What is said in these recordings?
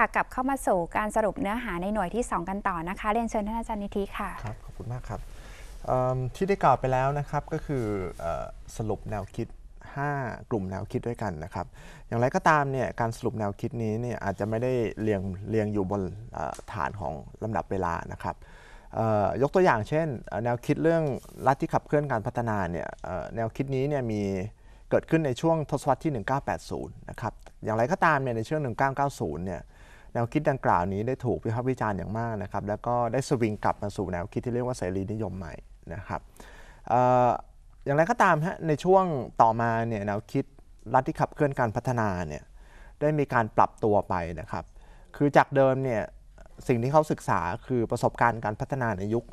ค่ะกลับเข้ามาสู่การสรุปเนื้อหาในหน่วยที่2กันต่อนะคะ เรียนเชิญท่านอาจารย์นิธิค่ะ ครับ ขอบคุณมากครับที่ได้กล่าวไปแล้วนะครับ ก็คือสรุปแนวคิด 5 กลุ่มแนวคิดด้วยกันนะครับ อย่างไรก็ตามเนี่ย การสรุปแนวคิดนี้เนี่ย อาจจะไม่ได้เรียงเรียงอยู่บนฐานของลำดับเวลานะครับยกตัวอย่างเช่น แนวคิดเรื่องรัฐที่ขับเคลื่อนการพัฒนาเนี่ยแนวคิดนี้เนี่ยมีเกิดขึ้นในช่วงทศวรรษที่ 1980นะครับ อย่างไรก็ตามเนี่ย ในช่วง1990เนี่ยแนวคิดดังกล่าวนี้ได้ถูกวิพากษ์วิจารณ์อย่างมากนะครับ แล้วก็ได้สวิงกลับมาสู่แนวคิดที่เรียกว่าเสรีนิยมใหม่นะครับอย่างไรก็ตามฮะ ในช่วงต่อมาเนี่ยแนวคิดรัฐที่ขับเคลื่อนการพัฒนาเนี่ยได้มีการปรับตัวไปนะครับ คือจากเดิมเนี่ยสิ่งที่เขาศึกษาคือประสบการณ์การพัฒนาในยุค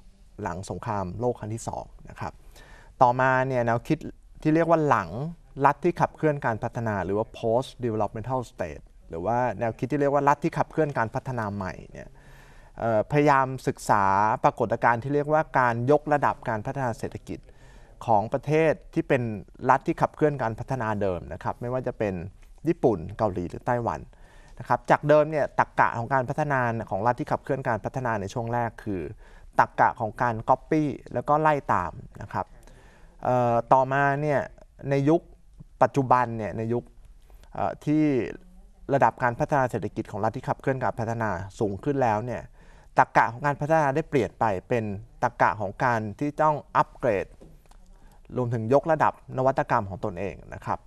หลังสงครามโลกครั้งที่2นะครับ ต่อมาเนี่ยแนวคิดที่เรียกว่าหลังรัฐที่ขับเคลื่อนการพัฒนาหรือว่า post developmental state หรือว่าแนวคิดที่เรียกว่ารัฐที่ขับเคลื่อนการพัฒนาใหม่เนี่ยพยายามศึกษาปรากฏการณ์ที่เรียกว่าการยกระดับการพัฒนาเศรษฐกิจของประเทศที่เป็นรัฐที่ขับเคลื่อนการพัฒนาเดิมนะครับไม่ว่าจะเป็นญี่ปุ่นเกาหลี หรือไต้หวันนะครับจากเดิมเนี่ยตรกกะของการพัฒนาของรัฐที่ขับเคลื่อนการพัฒนาในช่วงแรกคือตรกกะของการก๊อปปี้แล้วก็ไล่ตามนะครับต่อมาเนี่ยในยุคปัจจุบันเนี่ยในยุคที่ระดับการพัฒนาเศรษฐกิจของรัฐที่ขับเคลื่อนการพัฒนาสูงขึ้นแล้วเนี่ยตรกกะของการพัฒนาได้เปลี่ยนไปเป็นตรกกะของการที่ต้องอัปเกรดรวมถึงยกระดับนวัตกรรมของตนเองนะครับ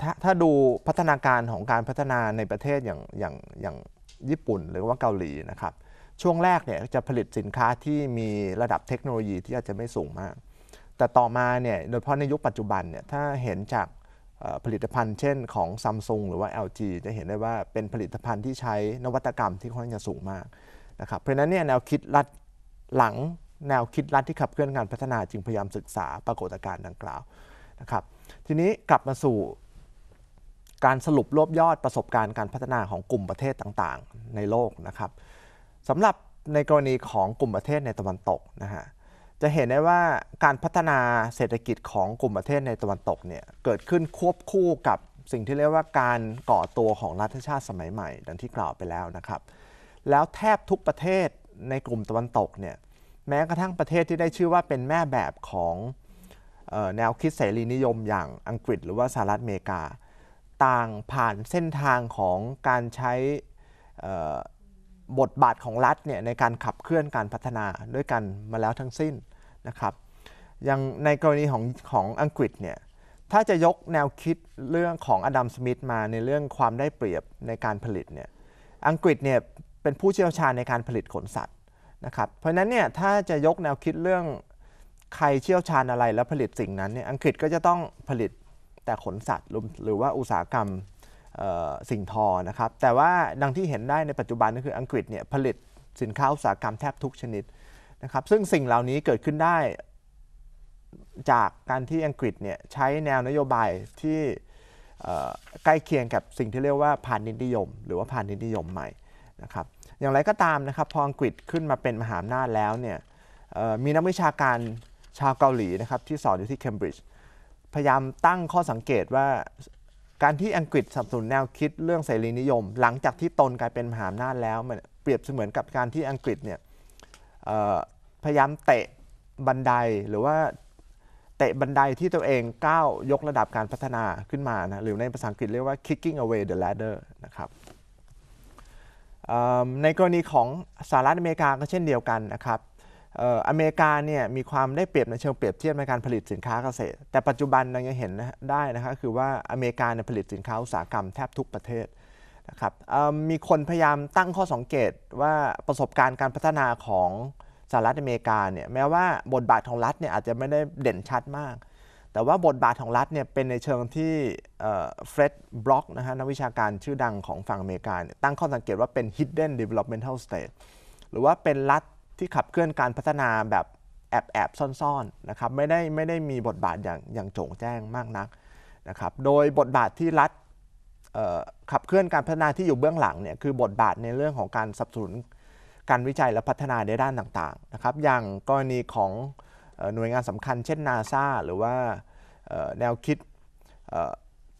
ถถ้าดูพัฒนาการของการพัฒนาในประเทศอย่างอย่างอย่างญี่ปุ่นหรือว่าเกาหลีนะครับช่วงแรกเนี่ยจะผลิตสินค้าที่มีระดับเทคโนโลยีที่อาจจะไม่สูงมาก แต่ต่อมาเนี่ยโดยเฉพาะในยุคปัจจุบันเนี่ยถ้าเห็นจากผลิตภัณฑ์เช่นของ s a m s u n หรือว่า LG จะเห็นได้ว่าเป็นผลิตภัณฑ์ที่ใช้นวัตกรรมที่ค่อนข้างจะสูงมากนะครับเพราะนั้นเนี่ยแนวคิดรัฐหลังแนวคิดรัฐที่ขับเคลื่อนการพัฒนาจึงพยายามศึกษาปรากฏการณ์ดังกล่าวนะครับทีนี้กลับมาสู่การสรุปรวบยอดประสบการณ์การพัฒนาของกลุ่มประเทศต่างๆในโลกนะครับสำหรับในกรณีของกลุ่มประเทศในตะวันตกนะฮะจะเห็นได้ว่าการพัฒนาเศรษฐกิจของกลุ่มประเทศในตะวันตกเนี่ยเกิดขึ้นควบคู่กับสิ่งที่เรียกว่าการก่อตัวของรัฐชาติสมัยใหม่ ดังที่กล่าวไปแล้วนะครับ แล้วแทบทุกประเทศในกลุ่มตะวันตกเนี่ยแม้กระทั่งประเทศที่ได้ชื่อว่าเป็นแม่แบบของแนวคิดเสรีนิยมอย่างอังกฤษหรือว่าสหรัฐอเมริกา ต่างผ่านเส้นทางของการใช้บทบาทของรัฐเนี่ยในการขับเคลื่อนการพัฒนาด้วยกันมาแล้วทั้งสิ้นนะครับอย่างในกรณีของของอังกฤษเนี่ยถ้าจะยกแนวคิดเรื่องของอดัมสมิธมาในเรื่องความได้เปรียบในการผลิตเนี่ยอังกฤษเนี่ยเป็นผู้เชี่ยวชาญในการผลิตขนสัตว์นะครับเพราะฉะนั้นเนี่ยถ้าจะยกแนวคิดเรื่องใครเชี่ยวชาญอะไรแล้วผลิตสิ่งนั้นเนี่ยอังกฤษก็จะต้องผลิตแต่ขนสัตว์ หรือว่าอุตสาหกรรมสิ่งทอนะครับแต่ว่าดังที่เห็นได้ในปัจจุบันก็คืออังกฤษเนี่ยผลิตสินค้าอุตสาหกรรมแทบทุกชนิดนะครับซึ่งสิ่งเหล่านี้เกิดขึ้นได้ จากการที่อังกฤษเนี่ยใช้แนวนโยบายที่ใกล้เคียงกับสิ่งที่เรียกว่าพาณิชยนิยม หรือว่าพาณิชยนิยมใหม่นะครับอย่างไรก็ตามนะครับพออังกฤษขึ้นมาเป็นมหาอำนาจแล้วเนี่ยมีนักวิชาการชาวเกาหลีนะครับที่สอนอยู่ที่เคมบริดจ์พยายามตั้งข้อสังเกตว่าการที่อังกฤษสนับสนุนแนวคิดเรื่องเสรีนิยมหลังจากที่ตนกลายเป็นมหาอำนาจแล้วมันเปรียบเสมือนกับการที่อังกฤษเนี่ยพยายามเตะบันไดหรือว่าเตะบันไดที่ตัวเองก้าวยกระดับการพัฒนาขึ้นมานะหรือในภาษาอังกฤษเรียกว่า kicking away the ladder นะครับในกรณีของสหรัฐอเมริกาก็เช่นเดียวกันนะครับอเมริกาเนี่ยมีความได้เปรียบในเชิงเปรียบเทียบในการผลิตสินค้าเกษตร แต่ปัจจุบันเรายังเห็นได้นะคะคือว่าอเมริกาเนี่ยผลิตสินค้าอุตสาหกรรมแทบทุกประเทศนะครับมีคนพยายามตั้งข้อสังเกตว่าประสบการณ์การพัฒนาของสหรัฐอเมริกาเนี่ยแม้ว่าบทบาทของรัฐเนี่ยอาจจะไม่ได้เด่นชัดมาก แต่ว่าบทบาทของรัฐเนี่ยเป็นในเชิงที่เฟร็ดบล็อกนะฮะนักวิชาการชื่อดังของฝั่งอเมริกาตั้งข้อสังเกตว่าเป็น hidden developmental state หรือว่าเป็นรัฐที่ขับเคลื่อนการพัฒนาแบบแอบแอบซ่อนๆนะครับไม่ได้ไม่ได้มีบทบาทอย่างอย่างโจ่งแจ้งมากนักนะครับโดยบทบาทที่รัฐขับเคลื่อนการพัฒนาที่อยู่เบื้องหลังเนี่ยคือบทบาทในเรื่องของการสนับสนุนการวิจัยและพัฒนาในด้านต่างๆนะครับอย่างกรณีของหน่วยงานสำคัญเช่นนาซาหรือว่าแนวคิด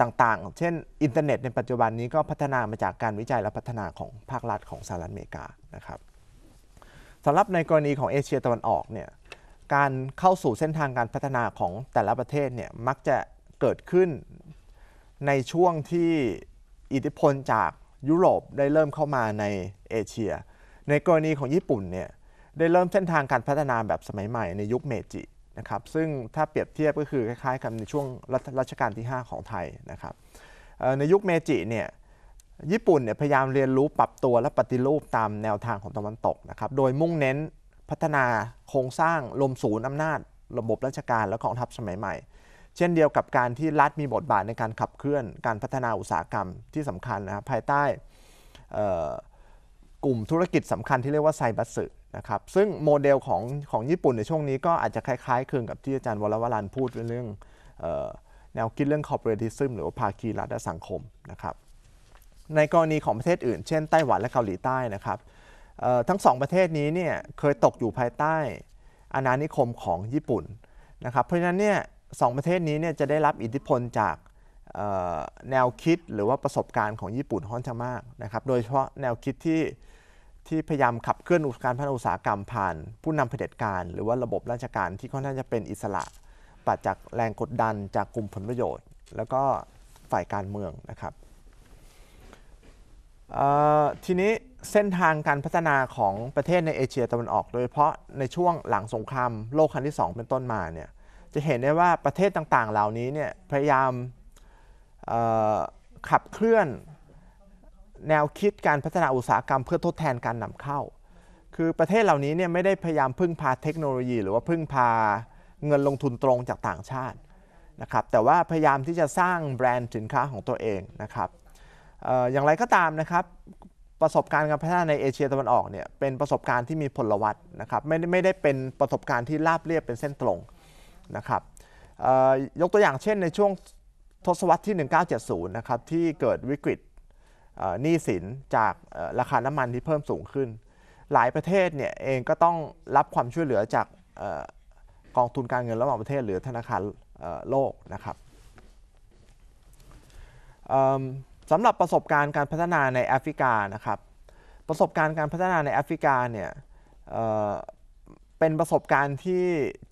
ต่างๆ เช่นอินเทอร์เน็ตในปัจจุบันนี้ก็พัฒนามาจากการวิจัยและพัฒนาของภาครัฐของสหรัฐอเมริกานะครับสำหรับในกรณีของเอเชียตะวันออกเนี่ยการเข้าสู่เส้นทางการพัฒนาของแต่ละประเทศเนี่ยมักจะเกิดขึ้นในช่วงที่อิทธิพลจากยุโรปได้เริ่มเข้ามาในเอเชีย ในกรณีของญี่ปุ่นเนี่ยได้เริ่มเส้นทางการพัฒนาแบบสมัยใหม่ในยุคเมจินะครับซึ่งถ้าเปรียบเทียบก็คือคล้ายๆกับในช่วงรัชกาลที่ 5 ของไทยนะครับในยุคเมจิเนี่ยญี่ปุ่นเนี่ยพยายามเรียนรู้ปรับตัวและปฏิรูปตามแนวทางของตะวันตกนะครับ โดยมุ่งเน้นพัฒนาโครงสร้างลมศูนย์อำนาจ ระบบราชการและกองทัพสมัยใหม่ เช่นเดียวกับการที่รัฐมีบทบาทในการขับเคลื่อนการพัฒนาอุตสาหกรรมที่สำคัญนะครับภายใต้กลุ่มธุรกิจสำคัญที่เรียกว่าไซบัสสึนะครับ ซึ่งโมเดลของของญี่ปุ่นในช่วงนี้ก็อาจจะคล้ายๆคลึงกับที่อาจารย์วรวรันพูดเรื่องแนวคิดเรื่องคอร์ปอเรทิซึมหรือว่าภาคีรัฐและสังคมนะครับในกรณีของประเทศอื่น เช่นไต้หวันและเกาหลีใต้นะครับทั้งสองประเทศนี้เนี่ยเคยตกอยู่ภายใต้อาณานิคมของญี่ปุ่นนะครับเพราะฉะนั้นเนี่ยสองประเทศนี้เนี่ยจะได้รับอิทธิพลจากแนวคิดหรือว่าประสบการณ์ของญี่ปุ่นค่อนข้างมากนะครับ โดยเฉพาะแนวคิดที่ที่พยายามขับเคลื่อนอุตสาหการพัฒนาอุตสาหกรรมผ่านผู้นำเผด็จการหรือว่าระบบราชการที่ค่อนข้างจะเป็นอิสระ ปัดจากแรงกดดันจากกลุ่มผลประโยชน์ แล้วก็ฝ่ายการเมืองนะครับทีนี้เส้นทางการพัฒนาของประเทศในเอเชียตะวันออก โดยเฉพาะในช่วงหลังสงครามโลกครั้งที่ 2 เป็นต้นมาเนี่ยจะเห็นได้ว่าประเทศต่างๆ เหล่านี้เนี่ยพยายามขับเคลื่อน แนวคิดการพัฒนาอุตสาหกรรมเพื่อทดแทนการนำเข้า คือประเทศเหล่านี้เนี่ยไม่ได้พยายามพึ่งพาเทคโนโลยีหรือว่าพึ่งพาเงินลงทุนตรงจากต่างชาตินะครับแต่ว่าพยายามที่จะสร้างแบรนด์สินค้าของตัวเองนะครับอย่างไรก็ตามนะครับประสบการณ์การพัฒนาในเอเชียตะวันออกเนี่ยเป็นประสบการณ์ที่มีผลวัตนะครับ ไม่ได้ไม่ได้เป็นประสบการณ์ที่ราบเรียบเป็นเส้นตรงนะครับยกตัวอย่างเช่นในช่วงทศวรรษที่ 1970 นะครับที่เกิดวิกฤตหนี้สินจากราคาน้ำมันที่เพิ่มสูงขึ้น หลายประเทศเนี่ยเองก็ต้องรับความช่วยเหลือจากกองทุนการเงินระหว่างประเทศ หรือธนาคารโลกนะครับสำหรับประสบการณ์การพัฒนาในแอฟริกานะครับ ประสบการณ์การพัฒนาในแอฟริกาเนี่ยเป็นประสบการณ์ที่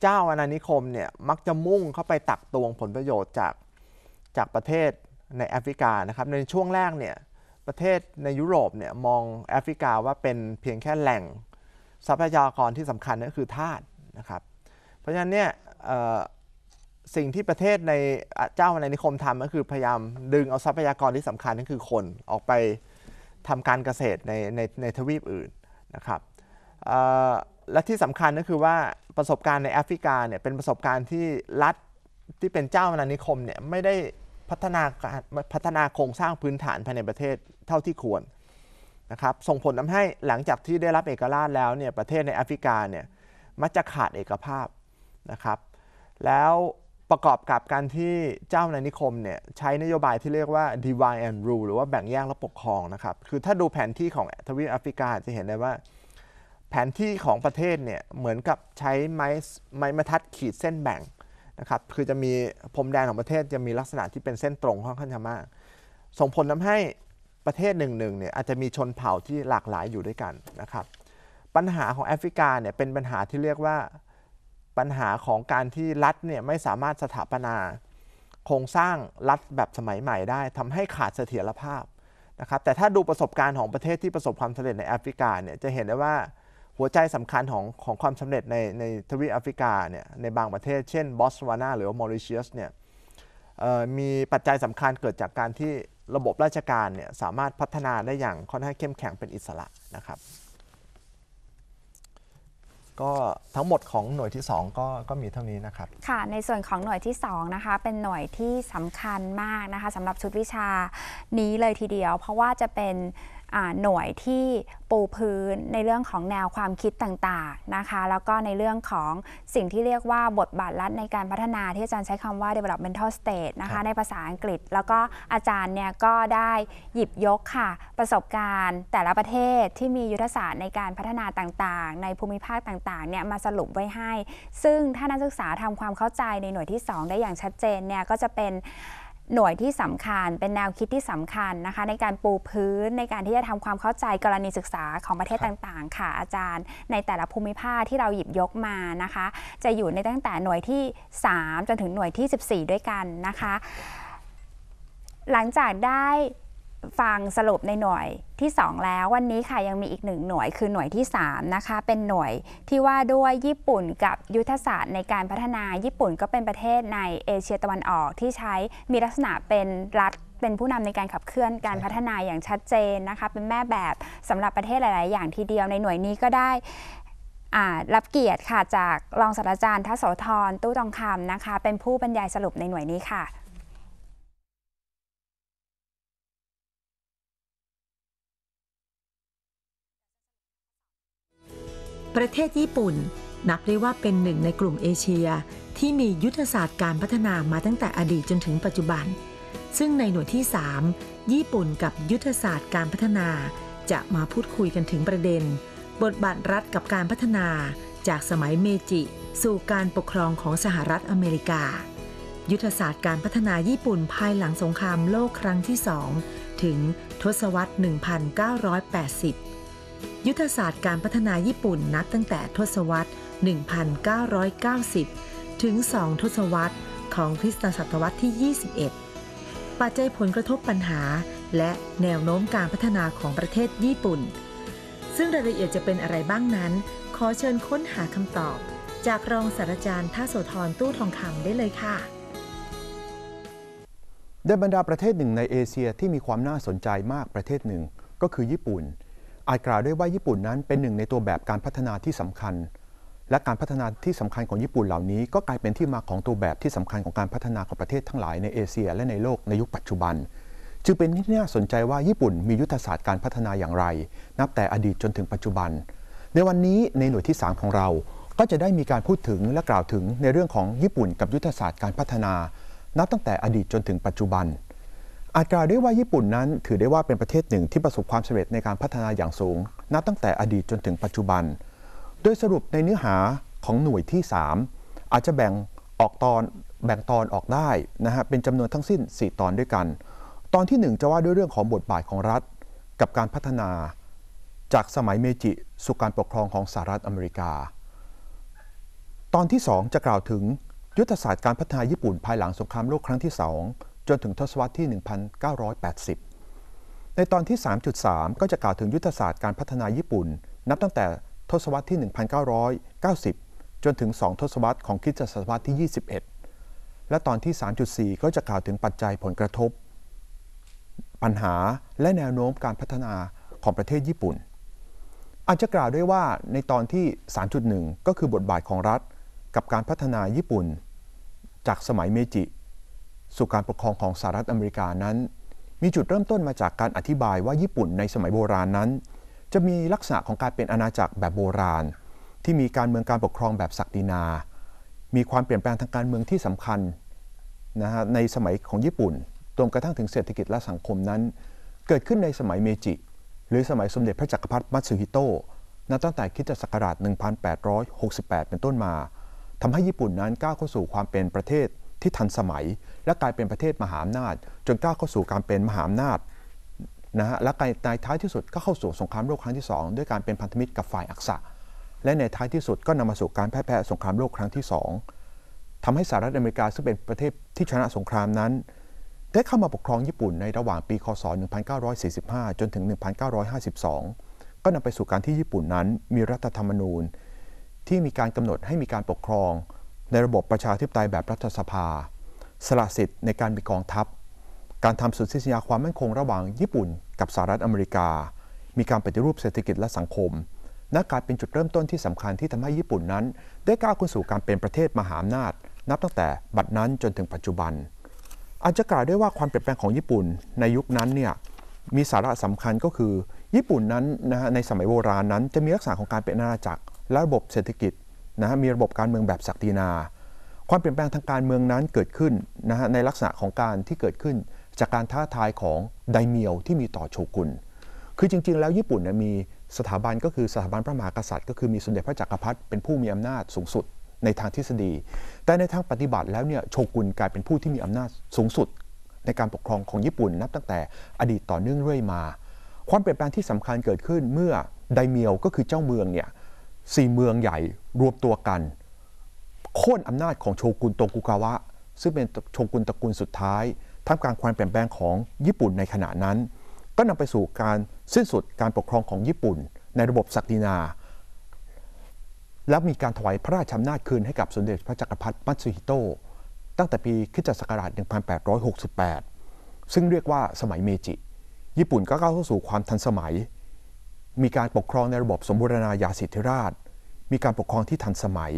เจ้าอาณานิคมเนี่ยมักจะมุ่งเข้าไปตักตวงผลประโยชน์จากจากประเทศในแอฟริกานะครับ ในช่วงแรกเนี่ยประเทศในยุโรปเนี่ยมองแอฟริกาว่าเป็นเพียงแค่แหล่งทรัพยากรที่สำคัญก็คือธาตุนะครับ เพราะฉะนั้นเนี่ยสิ่งที่ประเทศในเจ้าอไรนิคมทำก็คือพยายามดึงเอาทรัพยากรที่สำคัญนั่นคือคนออกไปทำการเกษตรในในในทวีปอื่นนะครับ และที่สำคัญก็คือว่าประสบการณ์ในแอฟริกาเนี่ยเป็นประสบการณ์ที่รัฐที่เป็นเจ้าอาณานิคมเนี่ยไม่ได้พัฒนาพัฒนาโครงสร้างพื้นฐานภายในประเทศเท่าที่ควรนะครับส่งผลทาให้หลังจากที่ได้รับเอกราชแล้วเนี่ยประเทศในแอฟริกาเนี่ยมักจะขาดเอกภาพนะครับ แล้วประกอบกับการที่เจ้าในนิคมเนี่ยใช้นโยบายที่เรียกว่า divide and rule หรือว่าแบ่งแยกและปกครองนะครับ คือถ้าดูแผนที่ของทวีปแอฟริกาจะเห็นได้ว่า แผนที่ของประเทศเนี่ยเหมือนกับใช้ไม้ไม้บรรทัดขีดเส้นแบ่งนะครับ คือจะมีพรมแดนของประเทศจะมีลักษณะที่เป็นเส้นตรงค่อนข้างมาก ส่งผลทาให้ประเทศหนึ่งๆเนี่ยอาจจะมีชนเผ่าที่หลากหลายอยู่ด้วยกันนะครับ ปัญหาของแอฟริกาเนี่ยเป็นปัญหาที่เรียกว่าปัญหาของการที่รัฐเนี่ยไม่สามารถสถาปนา โครงสร้างรัฐแบบสมัยใหม่ได้ ทำให้ขาดเสถียรภาพนะครับ แต่ถ้าดูประสบการณ์ของประเทศที่ประสบความสำเร็จในแอฟริกาเนี่ยจะเห็นได้ว่าหัวใจสำคัญของของความสำเร็จในในทวีปแอฟริกาเนี่ยในบางประเทศเช่นบอสวานาหรือมอริเชียสเนี่ยมีปัจจัยสำคัญเกิดจากการที่ระบบราชการเนี่ยสามารถพัฒนาได้อย่างค่อนข้างเข้มแข็งเป็นอิสระนะครับก็ทั้งหมดของหน่วยที่ 2 ก็ก็มีเท่านี้นะครับ ค่ะ ในส่วนของหน่วยที่ 2 นะคะ เป็นหน่วยที่สำคัญมากนะคะสำหรับชุดวิชานี้เลยทีเดียว เพราะว่าจะเป็นหน่วยที่ปูพื้นในเรื่องของแนวความคิดต่างๆ นะคะ แล้วก็ในเรื่องของสิ่งที่เรียกว่าบทบาทรัฐในการพัฒนา ที่อาจารย์ใช้คำว่า developmental state นะคะ ในภาษาอังกฤษ แล้วก็อาจารย์เนี่ยก็ได้หยิบยกค่ะประสบการณ์แต่ละประเทศที่มียุทธศาสตร์ในการพัฒนาต่างๆ ในภูมิภาคต่างๆ เนี่ยมาสรุปไว้ให้ ซึ่งถ้านักศึกษาทำความเข้าใจในหน่วยที่ 2 ได้อย่างชัดเจนเนี่ยก็จะเป็นหน่วยที่สำคัญเป็นแนวคิดที่สำคัญนะคะ ในการปูพื้นในการที่จะทำความเข้าใจกรณีศึกษาของประเทศต่าง ๆ ค่ะ อาจารย์ ในแต่ละภูมิภาคที่เราหยิบยกมานะคะ จะอยู่ในตั้งแต่หน่วยที่ 3 จนถึงหน่วยที่ 14 ด้วยกันนะคะ หลังจากได้ฟังสรุปในหน่วยที่ 2 แล้ว วันนี้ค่ะยังมีอีกหนึ่งหน่วยคือหน่วยที่3นะคะเป็นหน่วย ที่ว่าด้วยญี่ปุ่นกับยุทธศาสตร์ในการพัฒนาญี่ปุ่นก็เป็นประเทศในเอเชียตะวันออกที่ใช้มีลักษณะเป็นรัฐเป็นผู้นำในการขับเคลื่อนการพัฒนาอย่างชัดเจนนะคะเป็นแม่แบบสำหรับประเทศหลายๆ อย่างทีเดียวในหน่วยนี้ก็ได้รับเกียรติค่ะจากรองศาสตราจารย์ ทศธรตู้ทองคำนะคะ เป็นผู้บรรยายสรุปในหน่วยนี้ค่ะประเทศญี่ปุ่นนับได้ว่าเป็นหนึ่งในกลุ่มเอเชีย ที่มียุทธศาสตร์การพัฒนามาตั้งแต่อดีตจนถึงปัจจุบัน ซึ่งในหน่วยที่ 3 ญี่ปุ่นกับยุทธศาสตร์การพัฒนา จะมาพูดคุยกันถึงประเด็น บทบาทรัฐกับการพัฒนาจากสมัยเมจิ สู่การปกครองของสหรัฐอเมริกา ยุทธศาสตร์การพัฒนาญี่ปุ่นภายหลังสงครามโลกครั้งที่สองถึงทศวรรษ 1980ยุทธศาสตร์การพัฒนาญี่ปุ่นนับตั้งแต่ทศวรรษ 1990 ถึง 2 ทศวรรษ ของคริสตศตวรรษที่ 21 ปัจจัยผลกระทบปัญหาและแนวโน้มการพัฒนาของประเทศญี่ปุ่น ซึ่งรายละเอียดจะเป็นอะไรบ้างนั้น ขอเชิญค้นหาคำตอบ จากรองศาสตราจารย์ท่าโสธรตู้ทองคำได้เลยค่ะ ได้บรรดาประเทศหนึ่งในเอเชียที่มีความน่าสนใจมากประเทศหนึ่งก็คือญี่ปุ่นอาจกล่าวได้ว่าญี่ปุ่นนั้นเป็นหนึ่งในตัวแบบการพัฒนาที่สำคัญ และการพัฒนาที่สำคัญของญี่ปุ่นเหล่านี้ก็กลายเป็นที่มาของตัวแบบที่สำคัญของการพัฒนาของประเทศทั้งหลายในเอเชียและในโลกในยุคปัจจุบัน จึงเป็นที่น่าสนใจว่าญี่ปุ่นมียุทธศาสตร์การพัฒนาอย่างไร นับแต่อดีตจนถึงปัจจุบัน ในวันนี้ในหน่วยที่ 3 ของเราก็จะได้มีการพูดถึงและกล่าวถึง ในเรื่องของญี่ปุ่นกับยุทธศาสตร์การพัฒนา นับตั้งแต่อดีตจนถึงปัจจุบันอาจกล่าวได้ว่าญี่ปุ่นนั้นถือได้ว่าเป็นประเทศหนึ่งที่ประสบความสำเร็จในการพัฒนาอย่างสูงนับตั้งแต่อดีตจนถึงปัจจุบัน โดยสรุปในเนื้อหาของหน่วยที่ 3 อาจจะแบ่งออกตอนแบ่งตอนออกได้นะฮะเป็นจำนวนทั้งสิ้น 4 ตอนด้วยกัน ตอนที่ 1 จะว่าด้วยเรื่องของบทบาทของรัฐ กับการพัฒนา จากสมัยเมจิสู่การปกครองของสหรัฐอเมริกา ตอนที่ 2 จะกล่าวถึง ยุทธศาสตร์การพัฒนาญี่ปุ่นภายหลังสงครามโลกครั้งที่2จนถึงทศวรรษที่ 1980 ในตอนที่ 3.3 ก็จะกล่าวถึงยุทธศาสตร์การพัฒนาญี่ปุ่น นับตั้งแต่ทศวรรษที่ 1990 จนถึง2ทศวรรษของคิสตศตวรรษที่ 21 และตอนที่ 3.4 ก็จะกล่าวถึงปัจจัยผลกระทบ ปัญหาและแนวโน้มการพัฒนาของประเทศญี่ปุ่น อาจจะกล่าวได้ว่าในตอนที่3.1ก็คือบทบาทของรัฐกับการพัฒนาญี่ปุ่น จากสมัยเมจิสู่การปกครองของสหรัฐอเมริกานั้น มีจุดเริ่มต้นมาจากการอธิบายว่าญี่ปุ่นในสมัยโบราณนั้น จะมีลักษณะของการเป็นอาณาจักรแบบโบราณ ที่มีการเมืองการปกครองแบบศักดินา มีความเปลี่ยนแปลงทางการเมืองที่สำคัญนะฮะในสมัยของญี่ปุ่นรวมกระทั่งถึงเศรษฐกิจและสังคมนั้น เกิดขึ้นในสมัยเมจิหรือสมัยสมเด็จพระจักรพรรดิมัตสึฮิโตะนับตั้งแต่คิดศักราช1868 เป็นต้นมาทำให้ญี่ปุ่นนั้นก้าวเข้าสู่ความเป็นประเทศที่ทันสมัย และกลายเป็นประเทศมหาอำนาจจนก้าวเข้าสู่การเป็นมหาอำนาจนะฮะและในท้ายที่สุดก็เข้าสู่สงครามโลกครั้งที่ 2 ด้วยการเป็นพันธมิตรกับฝ่ายอักษะ และในท้ายที่สุดก็นำมาสู่การแพ้แพ้สงครามโลกครั้งที่ 2 ทำให้สหรัฐอเมริกาซึ่งเป็นประเทศที่ชนะสงครามนั้นได้เข้ามาปกครองญี่ปุ่นในระหว่างปี คศ1945จนถึง1952ก็นำไปสู่การที่ญี่ปุ่นนั้น มีรัฐธรรมนูญ ที่มีการกำหนดให้มีการปกครองในระบบประชาธิปไตยแบบรัฐสภา สละสิทธิ์ในการมีกองทัพ การทำสุดทิสัญญาความมั่นคงระหว่างญี่ปุ่นกับสหรัฐอเมริกา มีการปฏิรูปเศรษฐกิจและสังคม นักการเป็นจุดเริ่มต้นที่สำคัญที่ทำให้ญี่ปุ่นนั้น ได้ก้าวขึ้นสู่การเป็นประเทศมหาอำนาจ นับตั้งแต่บัดนั้นจนถึงปัจจุบัน อาจจะกล่าวได้ว่าความเปลี่ยนแปลงของญี่ปุ่น ในยุคนั้นเนี่ย มีสาระสำคัญก็คือ ญี่ปุ่นนั้นนะในสมัยโบราณนั้น จะมีลักษณะของการเป็นอาณาจักรและระบบเศรษฐกิจนะฮะมีระบบการเมืองแบบศักดินา ความเปลี่ยนแปลงทางการเมืองนั้นเกิดขึ้นนะฮะในลักษณะของการที่เกิดขึ้น จากการท้าทายของไดเมียวที่มีต่อโชกุน คือจริง ๆ แล้วญี่ปุ่นมีสถาบันก็คือสถาบันพระมหากษัตริย์ ก็คือมีสมเด็จพระจักรพรรดิเป็นผู้มีอำนาจสูงสุดในทางทฤษฎี แต่ในทางปฏิบัติแล้วเนี่ยโชกุนกลายเป็นผู้ที่มีอำนาจสูงสุด ในการปกครองของญี่ปุ่น นับตั้งแต่อดีตต่อเนื่องเรื่อยมา ความเปลี่ยนแปลงที่สำคัญเกิดขึ้นเมื่อไดเมียวก็คือเจ้าเมืองเนี่ยสี่เมืองใหญ่รวมตัวกัน โค่นอำนาจของโชกุนโตกุกาวะ ซึ่งเป็นโชกุนตระกูลสุดท้ายท่ามกลางความเปลี่ยนแปลงของญี่ปุ่นในขณะนั้น ก็นำไปสู่การสิ้นสุดการปกครองของญี่ปุ่นในระบบศักดินา แล้วมีการถวายพระราชอำนาจคืนให้กับสมเด็จพระจักรพรรดิมัตสึฮิโตะตั้งแต่ปีคิจศักราช 1868 ซึ่งเรียกว่าสมัยเมจิ ญี่ปุ่นก็เข้าสู่ความทันสมัยมีการปกครองในระบบสมบูรณาญาสิทธิราช มีการปกครองที่ทันสมัย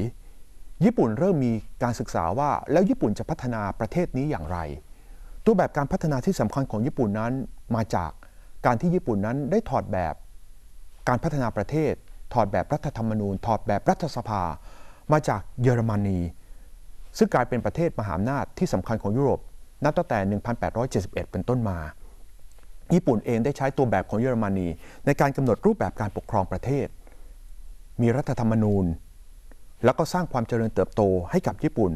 ญี่ปุ่นเริ่มมีการศึกษาว่าแล้วญี่ปุ่นจะพัฒนาประเทศนี้อย่างไร ตัวแบบการพัฒนาที่สำคัญของญี่ปุ่นนั้น มาจากการที่ญี่ปุ่นนั้นได้ถอดแบบการพัฒนาประเทศ ถอดแบบรัฐธรรมนูญ ถอดแบบรัฐสภา มาจากเยอรมนี ซึ่งกลายเป็นประเทศมหาอำนาจที่สำคัญของยุโรป นับตั้งแต่ 1871 เป็นต้นมาญี่ปุ่นเองได้ใช้ตัวแบบของเยอรมนีในการกำหนดรูปแบบการปกครองประเทศ มีรัฐธรรมนูญ แล้วก็สร้างความเจริญเติบโตให้กับญี่ปุ่น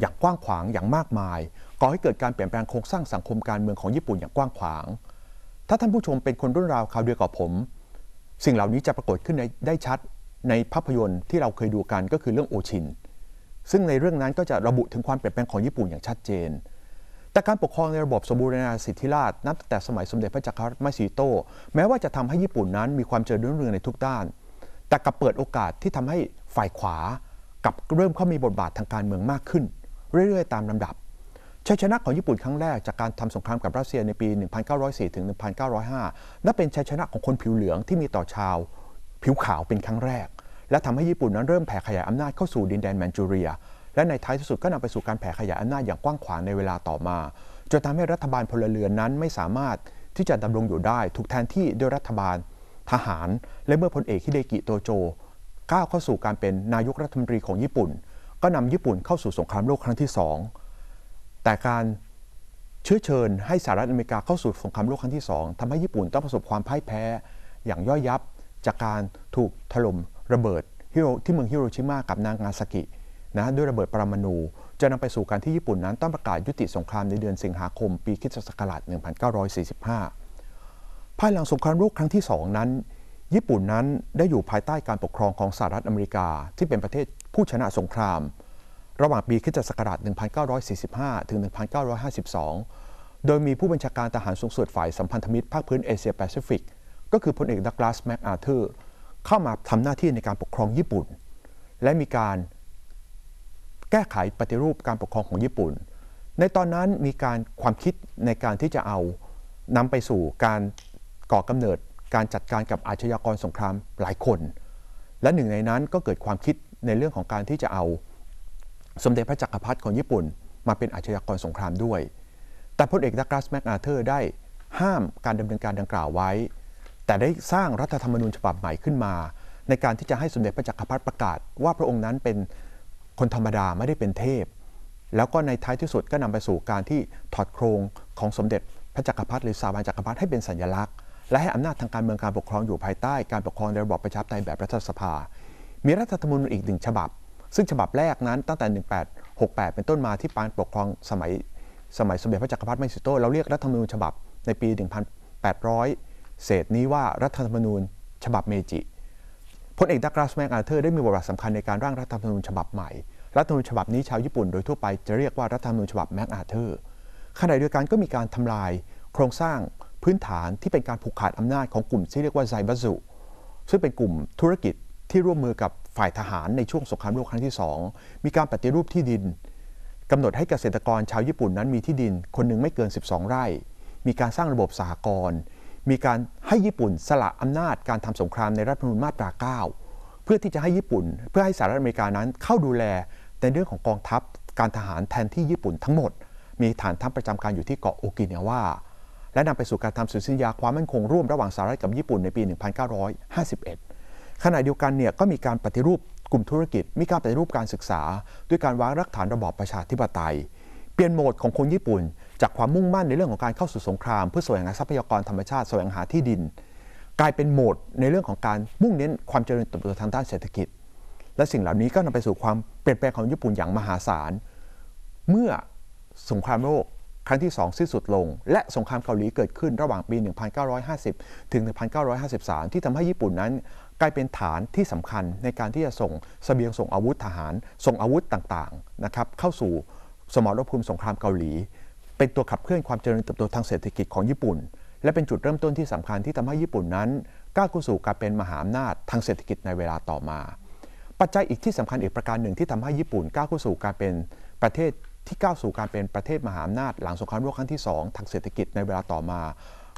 อย่างกว้างขวางอย่างมากมายก่อให้เกิดการเปลี่ยนแปลงโครงสร้างสังคมการเมืองของญี่ปุ่นอย่างกว้างขวาง ถ้าท่านผู้ชมเป็นคนรุ่นราวคราวเดียวกับผม สิ่งเหล่านี้จะปรากฏขึ้นได้ชัดในภาพยนตร์ที่เราเคยดูกันก็คือเรื่องโอชินซึ่งในเรื่องนั้นก็จะระบุถึงความเปลี่ยนแปลงของญี่ปุ่นอย่างชัดเจนแต่การปกครองในระบบสมบูรณาสิทธิราชนับแต่สมัยสมเด็จพระจักรพรรดิไมซสีโต แม้ว่าจะทำให้ญี่ปุ่นนั้นมีความเจริญรุ่งเรืองในทุกด้าน แต่กลับเปิดโอกาสที่ทำให้ฝ่ายขวากับเริ่มเข้ามีบทบาททางการเมืองมากขึ้น เรื่อยๆ ตามลำดับชัยชนะของญี่ปุ่นครั้งแรกจากการทำสงครามกับรัสเซียในปี 1904 1905นับเป็นชัยชนะของคนผิวเหลืองที่มีต่อชาว ผิวขาวเป็นครั้งแรก และทำให้ญี่ปุ่นนั้นเริ่มแผ่ขยายอำนาจเข้าสู่ดินแดนแมนจูเรียและในท้ายที่สุดก็นำไปสู่การแผ่ขยายอำนาจอย่างกว้างขวางในเวลาต่อมาจนทำให้รัฐบาลพลเรือนนั้นไม่สามารถที่จะดำรงอยู่ได้ ถูกแทนที่โดยรัฐบาลทหาร และเมื่อพลเอกฮิเดกิโตโจก้าวเข้าสู่การเป็นนายกรัฐมนตรีของญี่ปุ่น ก็นำญี่ปุ่นเข้าสู่สงครามโลกครั้งที่ 2 แต่การเชื้อเชิญ ให้สหรัฐอเมริกาเข้าสู่สงครามโลกครั้งที่2ทำให้ญี่ปุ่นต้องประสบความพ่ายแพ้อย่างย่อยยับ จากการถูกถล่มระเบิดที่เมืองฮิโรชิมากับนางาซากินะด้วยระเบิดปรมาณูจะนำไปสู่การที่ญี่ปุ่นนั้นต้องประกาศยุติสงครามในเดือนสิงหาคมปีคิศ1945 ภายหลังสงครามโลกครั้งที่ 2 นั้นญี่ปุ่นนั้นได้อยู่ภายใต้การปกครองของสหรัฐอเมริกาที่เป็นประเทศผู้ชนะสงคราม ระหว่างปีคิศ1945 ถึง 1952 โดยมีผู้บัญชาการทหารสูงสุดฝ่ายสัมพันธมิตรภาคพื้นเอเชียแปซิฟิกก็คือพลเอกดักลาสแมคอาเธอร์เข้ามาทำหน้าที่ในการปกครองญี่ปุ่น และมีการแก้ไขปฏิรูปการปกครองของญี่ปุ่น ในตอนนั้นมีการความคิดในการที่จะเอานำไปสู่การก่อกำเนิดการจัดการกับอาชญากรสงครามหลายคน และหนึ่งในนั้นก็เกิดความคิดในเรื่องของการที่จะเอา สมเด็จพระจักรพรรดิของญี่ปุ่น มาเป็นอาชญากรสงครามด้วย แต่พลเอกดักลาสแมกอาเธอร์ได้ห้ามการดำเนินการดังกล่าวไว้ แต่ได้สร้างรัฐธรรมนูญฉบับใหม่ขึ้นมา ในการที่จะให้สมเด็จพระจักรพรรดิประกาศว่าพระองค์นั้นเป็นคนธรรมดาไม่ได้เป็นเทพ แล้วก็ในท้ายที่สุดก็นำไปสู่การที่ถอดโครงของสมเด็จพระจักรพรรดิหรือสถาบันจักรพรรดิให้เป็นสัญลักษณ์ และให้อำนาจทางการเมืองการปกครองอยู่ภายใต้การปกครองในระบอบประชาธิปไตยแบบรัฐสภา มีรัฐธรรมนูญอีกหนึ่งฉบับ ซึ่งฉบับแรกนั้นตั้งแต่ 1868 เป็นต้นมาที่ปานปกครองสมัย สมัยสมเด็จพระจักรพรรดิไมซิโต เราเรียกรัฐธรรมนูญฉบับในปี 1800 เศษนี้ว่ารัฐธรรมนูญฉบับเมจิพลเอกดักราสแมกอาเธอร์ได้มีบทบาทสำคัญในการร่างรัฐธรรมนูญฉบับใหม่ รัฐธรรมนูญฉบับนี้ชาวญี่ปุ่นโดยทั่วไปจะเรียกว่ารัฐธรรมนูญฉบับแมกอาเธอร์ขณะเดียวกันก็มีการทำลายโครงสร้างพื้นฐานที่เป็นการผูกขาดอำนาจของกลุ่มที่เรียกว่าไซบัสุซึ่งเป็นกลุ่มธุรกิจที่ร่วมมือกับฝ่ายทหารในช่วงสงครามโลกครั้งที่2มีการปฏิรูปที่ดินกำหนดให้เกษตรกรชาวญี่ปุ่นนั้นมีที่ดิน คนหนึ่งไม่เกิน 12 ไร่ มีการสร้างระบบสหกรณ์มีการให้ญี่ปุ่นสละอำนาจการทำสงครามในรัฐธรรมนูญมาตรา 9 เพื่อที่จะให้ญี่ปุ่น เพื่อให้สหรัฐอเมริกานั้นเข้าดูแล ในเรื่องของกองทัพการทหารแทนที่ญี่ปุ่นทั้งหมด มีฐานทัพประจำการอยู่ที่เกาะโอกินาวาและนำไปสู่การทำสัญญาความมั่นคงร่วมระหว่างสหรัฐกับญี่ปุ่นในปี 1951 ขณะเดียวกันเนี่ยก็มีการปฏิรูปกลุ่มธุรกิจมีการปฏิรูปการศึกษา ด้วยการวางรักฐานระบอบประชาธิปไตยเปลี่ยนโหมดของคนญี่ปุ่นจากความมุ่งมั่นในเรื่องของการเข้าสู่สงครามเพื่อแสวงหาทรัพยากรธรรมชาติแสวงหาที่ดิน กลายเป็นโหมดในเรื่องของการมุ่งเน้นความเจริญเติบโตทางด้านเศรษฐกิจ และสิ่งเหล่านี้ก็นำไปสู่ความเปลี่ยนแปลงของญี่ปุ่นอย่างมหาศาลเมื่อสงครามโลกครั้งที่2สิ้นสุดลง และสงครามเกาหลีเกิดขึ้นระหว่างปี 1950 ถึง 1953 ที่ทำให้ญี่ปุ่นนั้น กลายเป็นฐานที่สำคัญในการที่จะส่งสเสบียงส่งอาวุธทหารส่งอาวุธต่างๆนะครับเข้าสู่สมรภูมิสงครามเกาหลีเป็นตัวขับเคลื่อนความเจริญเติบโตทางเศรษฐกิจของญี่ปุ่นและเป็นจุดเริ่มต้นที่สำคัญที่ทำให้ญี่ปุ่นนั้น ก้าว้สู่การเป็นมหาอำนาจทางเศรษฐกิจในเวลาต่อมา ปัจจัยอีกที่สำคัญอีกประการหนึ่งที่ทำให้ญี่ปุ่น ก้าว้สู่การเป็นประเทศที่ก้าวสู่การเป็นประเทศมหาอำนาจหลังสงครามโลกครั้งที่ 2 ทางเศรษฐกิจในเวลาต่อมา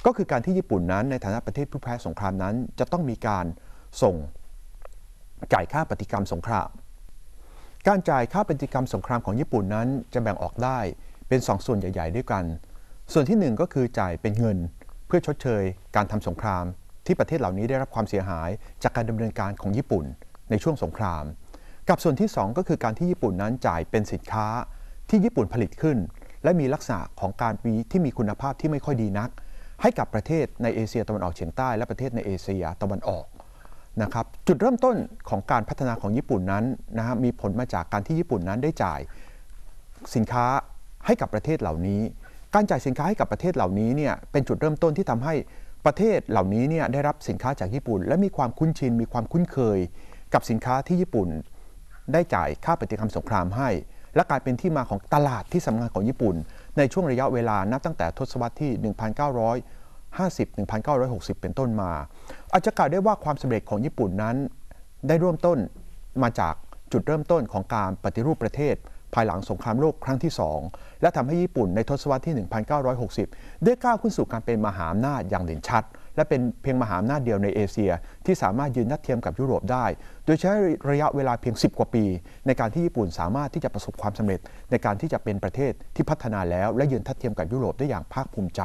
ก็คือการที่ญี่ปุ่นนั้นในฐานะประเทศผู้แพ้สงครามนั้น จะต้องมีการส่งจ่ายค่าปฏิกรรมสงครามการจ่ายค่าปฏิกรรมสงครามของญี่ปุ่นนั้นจะแบ่งออกได้เป็น2ส่วนใหญ่ ๆ ด้วยกัน ส่วนที่1ก็คือจ่ายเป็นเงินเพื่อชดเชยการทำสงคราม ที่ประเทศเหล่านี้ได้รับความเสียหายจากการดำเนินการของญี่ปุ่นในช่วงสงคราม กับส่วนที่ 2 ก็คือการที่ญี่ปุ่นนั้นจ่ายเป็นสินค้าที่ญี่ปุ่นผลิตขึ้น และมีลักษณะของการวีที่มีคุณภาพที่ไม่ค่อยดีนัก ให้กับประเทศในเอเชียตะวันออกเฉียงใต้และประเทศในเอเชียตะวันออกนะครับจุดเริ่มต้นของการพัฒนาของญี่ปุ่นนั้นนะะมีผลมาจากการที่ญี่ปุ่นนั้นได้จ่ายสินค้าให้กับประเทศเหล่านี้ การจ่ายสินค้าให้กับประเทศเหล่านี้เนี่ยเป็นจุดเริ่มต้นที่ทำให้ประเทศเหล่านี้เนี่ยได้รับสินค้าจากญี่ปุ่น และมีความคุ้นชินมีความคุ้นเคยกับสินค้าที่ญี่ปุ่น ได้จ่ายค่าปฏิกรรมสงครามให้ และกลายเป็นที่มาของตลาดที่สำคัญของญี่ปุ่น ในช่วงระยะเวลานับตั้งแต่ทศวรรษที่ 1950-1960 เป็นต้นมา อาจจะกล่าวได้ว่าความสำเร็จของญี่ปุ่นนั้น ได้ร่วมต้นมาจากจุดเริ่มต้นของการปฏิรูปประเทศภายหลังสงครามโลก ครั้งที่ 2 และทำให้ญี่ปุ่นในทศวรรษที่ 1960 ได้ก้าวขึ้นสู่การเป็นมหาอำนาจอย่างเด่นชัด และเป็นเพียงมหาอำนาจเดียวในเอเชีย ที่สามารถยืนนัดเทียมกับยุโรปได้ โดยใช้ระยะเวลาเพียง 10 กว่าปี ในการที่ญี่ปุ่นสามารถที่จะประสบความสำเร็จในการที่จะเป็นประเทศที่พัฒนาแล้วและยืนทัดเทียมกับยุโรปได้อย่างภาคภูมิใจ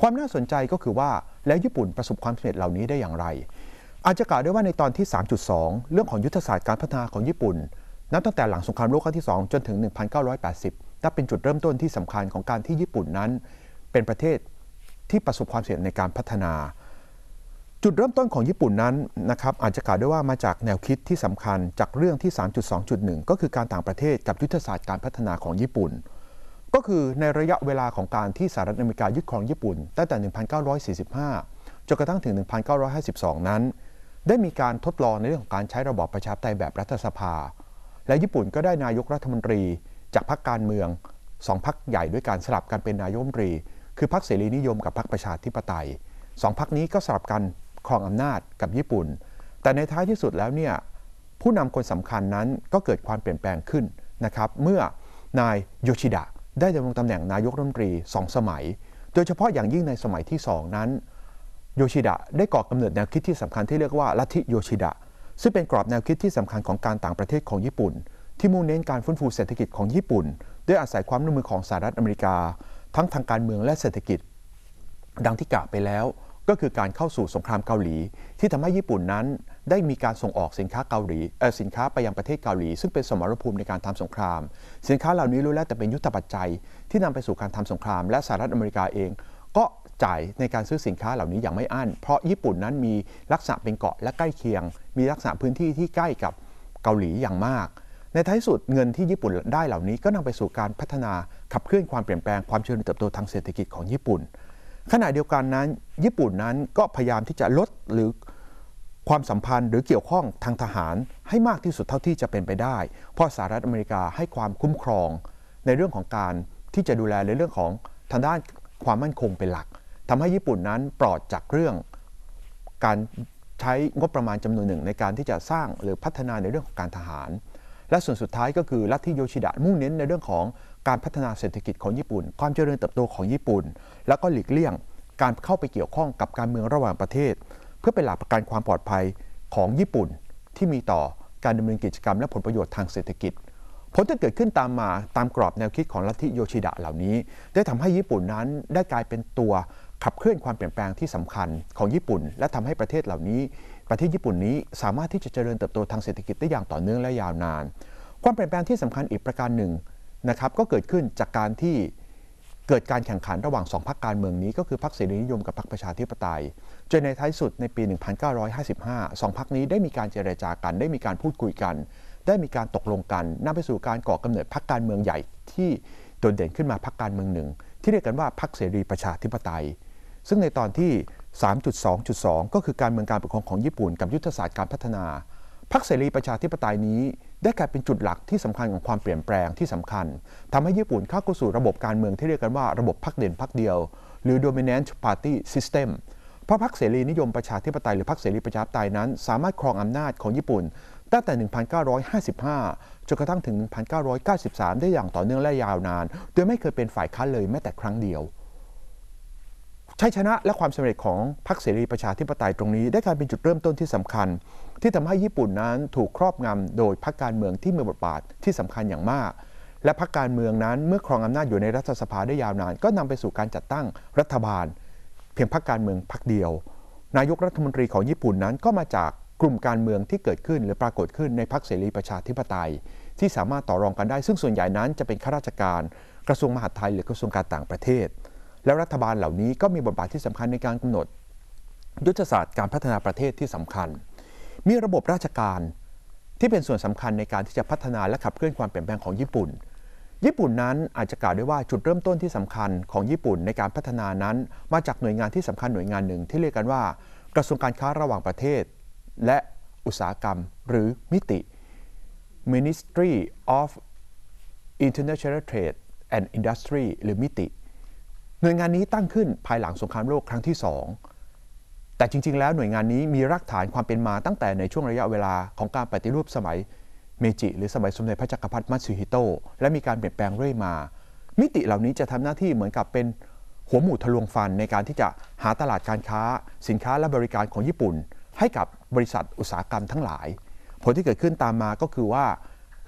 ความน่าสนใจก็คือว่า แล้วญี่ปุ่นประสบความสำเร็จเหล่านี้ได้อย่างไร อาจจะกล่าวได้ว่าในตอนที่ 3.2 เรื่องของยุทธศาสตร์การพัฒนาของญี่ปุ่นนับตั้งแต่หลังสงครามโลกครั้งที่2จนถึง1980นับเป็นจุดเริ่มต้นที่สำคัญของการที่ญี่ปุ่นนั้น เป็นประเทศที่ประสบความสำเร็จในการพัฒนา จุดเริ่มต้นของญี่ปุ่นนั้นนะครับอาจจะกล่าวได้ว่ามาจากแนวคิดที่สำคัญจากเรื่องที่ 3.2.1 ก็คือการต่างประเทศกับยุทธศาสตร์การพัฒนาของญี่ปุ่น ก็คือในระยะเวลาของการที่สหรัฐอเมริกายึดครองญี่ปุ่นตั้งแต่ 1945จนกระทั่งถึง 1952นั้น ได้มีการทดลองในเรื่องของการใช้ระบอบประชาธิปไตยแบบรัฐสภาและญี่ปุ่นก็ได้นายกรัฐมนตรี จากพรรคการเมืองสองพรรคใหญ่ด้วยการสลับกันเป็นนายกรัฐมนตรี คือพรรคเสรีนิยมกับพรรคประชาธิปไตยสองพรรคนี้ก็สลับกันครองอำนาจกับญี่ปุ่น แต่ในท้ายที่สุดแล้วเนี่ยผู้นำคนสำคัญนั้นก็เกิดความเปลี่ยนแปลงขึ้นนะครับ เมื่อนายโยชิดะได้ดำรงตำแหน่งนายกรัฐมนตรีสองสมัย โดยเฉพาะอย่างยิ่งในสมัยที่สองนั้น โยชิดะได้ก่อกำเนิดแนวคิดที่สำคัญที่เรียกว่าลัทธิโยชิดะซึ่งเป็นกรอบแนวคิดที่สำคัญของการต่างประเทศของญี่ปุ่น ที่มุ่งเน้นการฟื้นฟูเศรษฐกิจของญี่ปุ่นด้วยอาศัยความร่วมมือของสหรัฐอเมริกา ทั้งทางการเมืองและเศรษฐกิจ ดังที่กล่าวไปแล้วก็คือการเข้าสู่สงครามเกาหลี ที่ทำให้ญี่ปุ่นนั้นได้มีการส่งออกสินค้าเกาหลีสินค้าไปยังประเทศเกาหลี ซึ่งเป็นสมรภูมิในการทำสงคราม สินค้าเหล่านี้รู้แล้วแต่เป็นยุทธปัจจัย ที่นำไปสู่การทำสงครามและสหรัฐอเมริกาเอง ก็จ่ายในการซื้อสินค้าเหล่านี้อย่างไม่อั้น เพราะญี่ปุ่นนั้นมีลักษณะเป็นเกาะและใกล้เคียง มีลักษณะพื้นที่ที่ใกล้กับเกาหลีอย่างมาก ในท้ายสุดเงินที่ญี่ปุ่นได้เหล่านี้ก็นำไปสู่การพัฒนาขับเคลื่อนความเปลี่ยนแปลงความเจริญเติบโตทางเศรษฐกิจของญี่ปุ่น ขณะเดียวกันนั้น ญี่ปุ่นนั้นก็พยายามที่จะลดหรือความสัมพันธ์หรือเกี่ยวข้องทางทหารให้มากที่สุดเท่าที่จะเป็นไปได้ เพราะสหรัฐอเมริกาให้ความคุ้มครอง ในเรื่องของการที่จะดูแลในเรื่องของทางด้านความมั่นคงเป็นหลักทำให้ญี่ปุ่นนั้นปลอดจากเรื่องการใช้งบประมาณจำนวนหนึ่งในการที่จะสร้างหรือพัฒนาในเรื่องของการทหาร และส่วนสุดท้ายก็คือลัทธิโยชิดะมุ่งเน้นในเรื่องของการพัฒนาเศรษฐกิจของญี่ปุ่น ความเจริญเติบโตของญี่ปุ่น แล้วก็หลีกเลี่ยง การเข้าไปเกี่ยวข้องกับการเมืองระหว่างประเทศ เพื่อเป็นหลักประกันความปลอดภัยของญี่ปุ่น ที่มีต่อการดำเนินกิจกรรมและผลประโยชน์ทางเศรษฐกิจ ผลที่เกิดขึ้นตามมาตามกรอบแนวคิดของลัทธิโยชิดะเหล่านี้ ได้ทำให้ญี่ปุ่นนั้นได้กลายเป็นตัวขับเคลื่อนความเปลี่ยนแปลงที่สำคัญของญี่ปุ่น และทำให้ประเทศเหล่านี้ ประเทศญี่ปุ่นนี้สามารถที่จะเจริญเติบโตทางเศรษฐกิจได้อย่างต่อเนื่องและยาวนาน ความเปลี่ยนแปลงที่สำคัญอีกประการหนึ่งนะครับ ก็เกิดขึ้นจากการที่เกิดการแข่งขันระหว่าง2พรรคการเมืองนี้ ก็คือพรรคเสรีนิยมกับพรรคประชาธิปไตยจนในท้ายสุดในปี 1955สองพรรคนี้ได้มีการเจรจากันได้มีการพูดคุยกัน ได้มีการตกลงกันนำไปสู่การก่อกำเนิดพรรคการเมืองใหญ่ที่โดดเด่นขึ้นมาพรรคการเมืองหนึ่ง ที่เรียกกันว่าพรรคเสรีประชาธิปไตยซึ่งในตอนที่ 3.2.2 ก็คือการเมืองการปกครองของญี่ปุ่นกับยุทธศาสตร์การพัฒนาพรรคเสรีประชาธิปไตยนี้ได้กลายเป็นจุดหลักที่สำคัญของความเปลี่ยนแปลงที่สำคัญ ทำให้ญี่ปุ่นเข้าสู่ระบบการเมืองที่เรียกกันว่าระบบพรรคเด่นพรรคเดียว หรือ dominant party system เพราะพรรคเสรีนิยมประชาธิปไตยหรือพรรคเสรีประชาธิปไตยนั้น สามารถครองอำนาจของญี่ปุ่นตั้งแต่ 1955 จนกระทั่งถึง 1993 ได้อย่างต่อเนื่องและยาวนาน โดยไม่เคยเป็นฝ่ายค้านเลยแม้แต่ครั้งเดียวชัยชนะและความสำเร็จของพรรคเสรีประชาธิปไตยตรงนี้ได้กลายเป็นจุดเริ่มต้นที่สำคัญ ที่ทำให้ญี่ปุ่นนั้นถูกครอบงำโดยพรรคการเมืองที่มีบทบาทที่สำคัญอย่างมาก และพรรคการเมืองนั้นเมื่อครองอำนาจอยู่ในรัฐสภาได้ยาวนาน ก็นำไปสู่การจัดตั้งรัฐบาลเพียงพรรคการเมืองพรรคเดียว นายกรัฐมนตรีของญี่ปุ่นนั้นก็มาจากกลุ่มการเมืองที่เกิดขึ้นหรือปรากฏขึ้นในพรรคเสรีประชาธิปไตย ที่สามารถต่อรองกันได้ซึ่งส่วนใหญ่นั้นจะเป็นข้าราชการกระทรวงมหาดไทยหรือกระทรวงการต่างประเทศแล้วรัฐบาลเหล่านี้ก็มีบทบาทที่สำคัญในการกำหนดยุทธศาสตร์การพัฒนาประเทศที่สำคัญ มีระบบราชการที่เป็นส่วนสำคัญในการที่จะพัฒนาและขับเคลื่อนความเปลี่ยนแปลงของญี่ปุ่น ญี่ปุ่นนั้นอาจจะกล่าวได้ว่าจุดเริ่มต้นที่สำคัญของญี่ปุ่นในการพัฒนานั้นมาจากหน่วยงานที่สำคัญหน่วยงานหนึ่งที่เรียกกันว่า กระทรวงการค้าระหว่างประเทศ และอุตสาหกรรมหรือมิติ Ministry of International Trade and Industry หรือมิติหน่วยงานนี้ตั้งขึ้นภายหลังสงครามโลกครั้งที่ 2 แต่จริงๆ แล้วหน่วยงานนี้มีรากฐานความเป็นมาตั้งแต่ในช่วงระยะเวลาของการปฏิรูปสมัยเมจิ หรือสมัยสมเด็จพระจักรพรรดิมัตสึฮิโตะและมีการเปลี่ยนแปลงเรื่อยมา มิติเหล่านี้จะทำหน้าที่เหมือนกับเป็นหัวหมูทะลวงฟันในการที่จะหาตลาดการค้าสินค้าและบริการของญี่ปุ่น ให้กับบริษัทอุตสาหกรรมทั้งหลาย ผลที่เกิดขึ้นตามมาก็คือว่า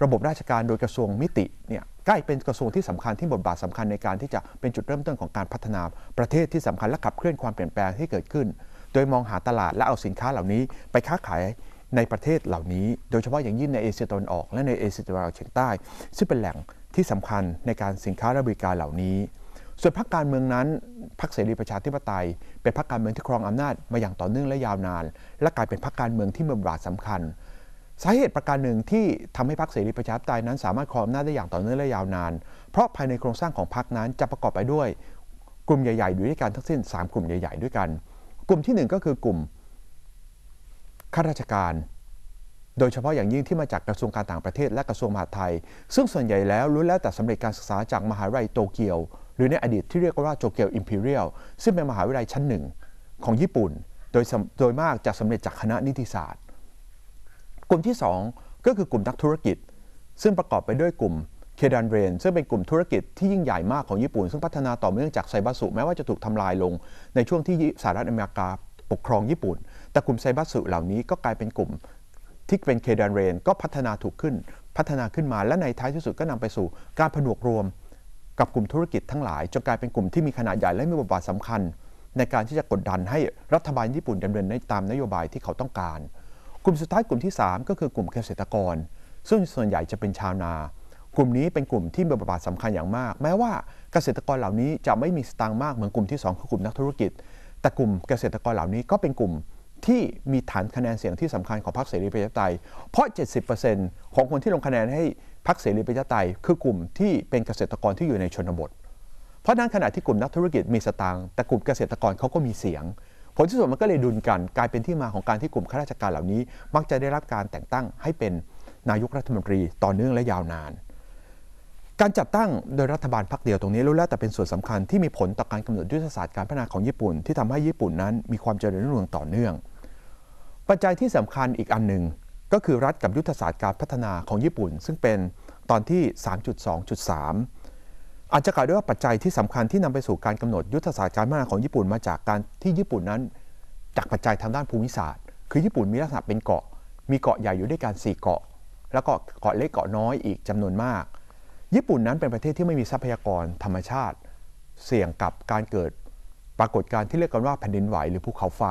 ระบบราชการโดยกระทรวงมิติเนี่ยใกล้เป็นกระทรวงที่สำคัญที่บทบาทสำคัญในการที่จะเป็นจุดเริ่มต้นของการพัฒนาประเทศที่สำคัญและขับเคลื่อนความเปลี่ยนแปลงที่เกิดขึ้น โดยมองหาตลาดและเอาสินค้าเหล่านี้ไปค้าขายในประเทศเหล่านี้ โดยเฉพาะอย่างยิ่งในเอเชียตะวันออก และในเอเชียตะวันออกเฉียงใต้ ซึ่งเป็นแหล่งที่สำคัญในการสินค้าและบริการเหล่านี้ ส่วนพรรคการเมืองนั้นพรรคเสรีประชาธิปไตย เป็นพรรคการเมืองที่ครองอำนาจมาอย่างต่อเนื่องและยาวนาน และกลายเป็นพรรคการเมืองที่มีบทบาทสำคัญสาเหตุประการหนึ่งที่ทำให้พรรคเสรีประชาธิปไตยนั้นสามารถครองอำนาจได้อย่างต่อเนื่องและยาวนาน เพราะภายในโครงสร้างของพรรคนั้นจะประกอบไปด้วยกลุ่มใหญ่ๆอยู่ด้วยกันทั้งสิ้น 3 กลุ่มใหญ่ ๆ ด้วยกัน กลุ่มที่1ก็คือกลุ่มข้าราชการ โดยเฉพาะอย่างยิ่งที่มาจากกระทรวงการต่างประเทศและกระทรวงมหาดไทย ซึ่งส่วนใหญ่แล้วรู้แล้วแต่สำเร็จการศึกษาจากมหาวิทยาลัยโตเกียว หรือในอดีตที่เรียกว่าโตเกียวอิมพีเรียลซึ่งเป็นมหาวิทยาลัยชั้นหนึ่งของญี่ปุ่น โดยโดยมากจะสำเร็จจากคณะนิติศาสตร์กลุ่มที่ 2 ก็คือกลุ่มนักธุรกิจ ซึ่งประกอบไปด้วยกลุ่มเคดันเรนซึ่งเป็นกลุ่มธุรกิจที่ยิ่งใหญ่มากของญี่ปุ่นซึ่งพัฒนาต่อเนื่องจากไซบาสุแม้ว่าจะถูกทำลายลง ในช่วงที่สหรัฐอเมริกาปกครองญี่ปุ่น แต่กลุ่มไซบาสุเหล่านี้ก็กลายเป็นกลุ่มที่เป็นเคดันเรนก็พัฒนาถูกขึ้น พัฒนาขึ้นมาและในท้ายที่สุดก็นำไปสู่ การผนวกรวมกับกลุ่มธุรกิจทั้งหลายจนกลายเป็นกลุ่มที่มีขนาดใหญ่และมีบทบาทสำคัญ ในการที่จะกดดันให้รัฐบาลญี่ปุ่นดำเนินตามนโยบายที่เขาต้องการกลุ่มสุดท้ายกลุ่มที่3ก็คือกลุ่มเกษตรกร ซึ่งส่วนใหญ่จะเป็นชาวนากลุ่มนี้เป็นกลุ่มที่มีบทบาทสำคัญอย่างมาก แม้ว่าเกษตรกรเหล่านี้จะไม่มีสตางค์มากเหมือนกลุ่มที่2คือกลุ่มนักธุรกิจ แต่กลุ่มเกษตรกรเหล่านี้ก็เป็นกลุ่มที่มีฐานคะแนนเสียงที่สำคัญของพรรคเสรีประชาธิปไตย เพราะ 70%ของคนที่ลงคะแนนให้พรรคเสรีประชาธิปไตยคือกลุ่มที่เป็นเกษตรกรที่อยู่ในชนบท เพราะนั้นขณะที่กลุ่มนักธุรกิจมีสตางค์แต่กลุ่มเกษตรกรเขาก็มีเสียงผลที่สุดมันก็เลยดุลกันกลายเป็นที่มาของการที่กลุ่มข้าราชการเหล่านี้ มักจะได้รับการแต่งตั้งให้เป็นนายกรัฐมนตรีต่อเนื่องและยาวนาน การจัดตั้งโดยรัฐบาลพักเดียวตรงนี้ รู้แล้วแต่เป็นส่วนสำคัญที่มีผล ต่อการกำหนดยุทธศาสตร์การพัฒนาของญี่ปุ่น ที่ทำให้ญี่ปุ่นนั้นมีความเจริญรุ่งเรืองต่อเนื่อง ปัจจัยที่สำคัญอีกอันหนึ่งก็คือรัฐกับยุทธศาสตร์การพัฒนาของญี่ปุ่น ซึ่งเป็นตอนที่ 3.2.3อาจจะกล่าวได้ว่าปัจจัยที่สำคัญที่นำไปสู่การกำหนดยุทธศาสตร์การเมือาของญี่ปุ่นมาจากการที่ญี่ปุ่นนั้น จากปัจจัยทางด้านภูมิศาสตร์ คือญี่ปุ่นมีลักษณะเป็นเกาะ มีเกาะใหญ่อยู่ด้วยกัน4เกาะ แล้วก็เกาะเล็กเกาะน้อยอีกจำนวนมาก ญี่ปุ่นนั้นเป็นประเทศที่ไม่มีทรัพยากรธรรมชาติ เสี่ยงกับการเกิดปรากฏการณ์ที่เรียกกันว่าแผ่นดินไหวหรือภูเขาไฟ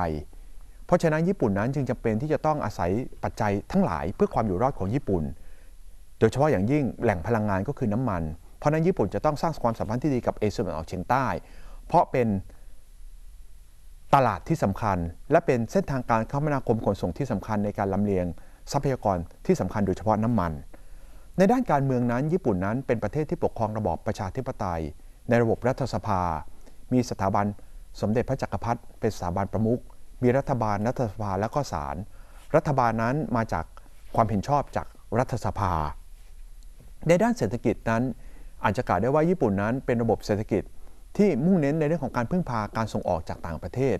เพราะฉะนั้นญี่ปุ่นนั้นจึงจำเป็นที่จะต้องอาศัยปัจจัยทั้งหลายเพื่อความอยู่รอดของญี่ปุ่น โดยเฉพาะอย่างยิ่งแหล่งพลังงานก็คือน้ำมันเพราะนั้นญี่ปุ่นจะต้องสร้างความสัมพันธ์ที่ดีกับเอเชียตะวันออกเฉียงใต้เพราะเป็นตลาดที่สำคัญและเป็นเส้นทางการคมนาคมขนส่งที่สำคัญในการลำเลียงทรัพยากรที่สำคัญโดยเฉพาะน้ำมัน ในด้านการเมืองนั้นญี่ปุ่นนั้นเป็นประเทศที่ปกครองระบอบประชาธิปไตย ในระบบรัฐสภา มีสถาบันสมเด็จพระจักรพรรดิเป็นสถาบันประมุขมีรัฐบาลรัฐสภาและก็ศาล รัฐบาลนั้นมาจากความเห็นชอบจากรัฐสภา ในด้านเศรษฐกิจนั้นอาจจะกล่าวได้ว่าญี่ปุ่นนั้นเป็นระบบเศรษฐกิจที่มุ่งเน้นในเรื่องของการพึ่งพาการส่งออกจากต่างประเทศ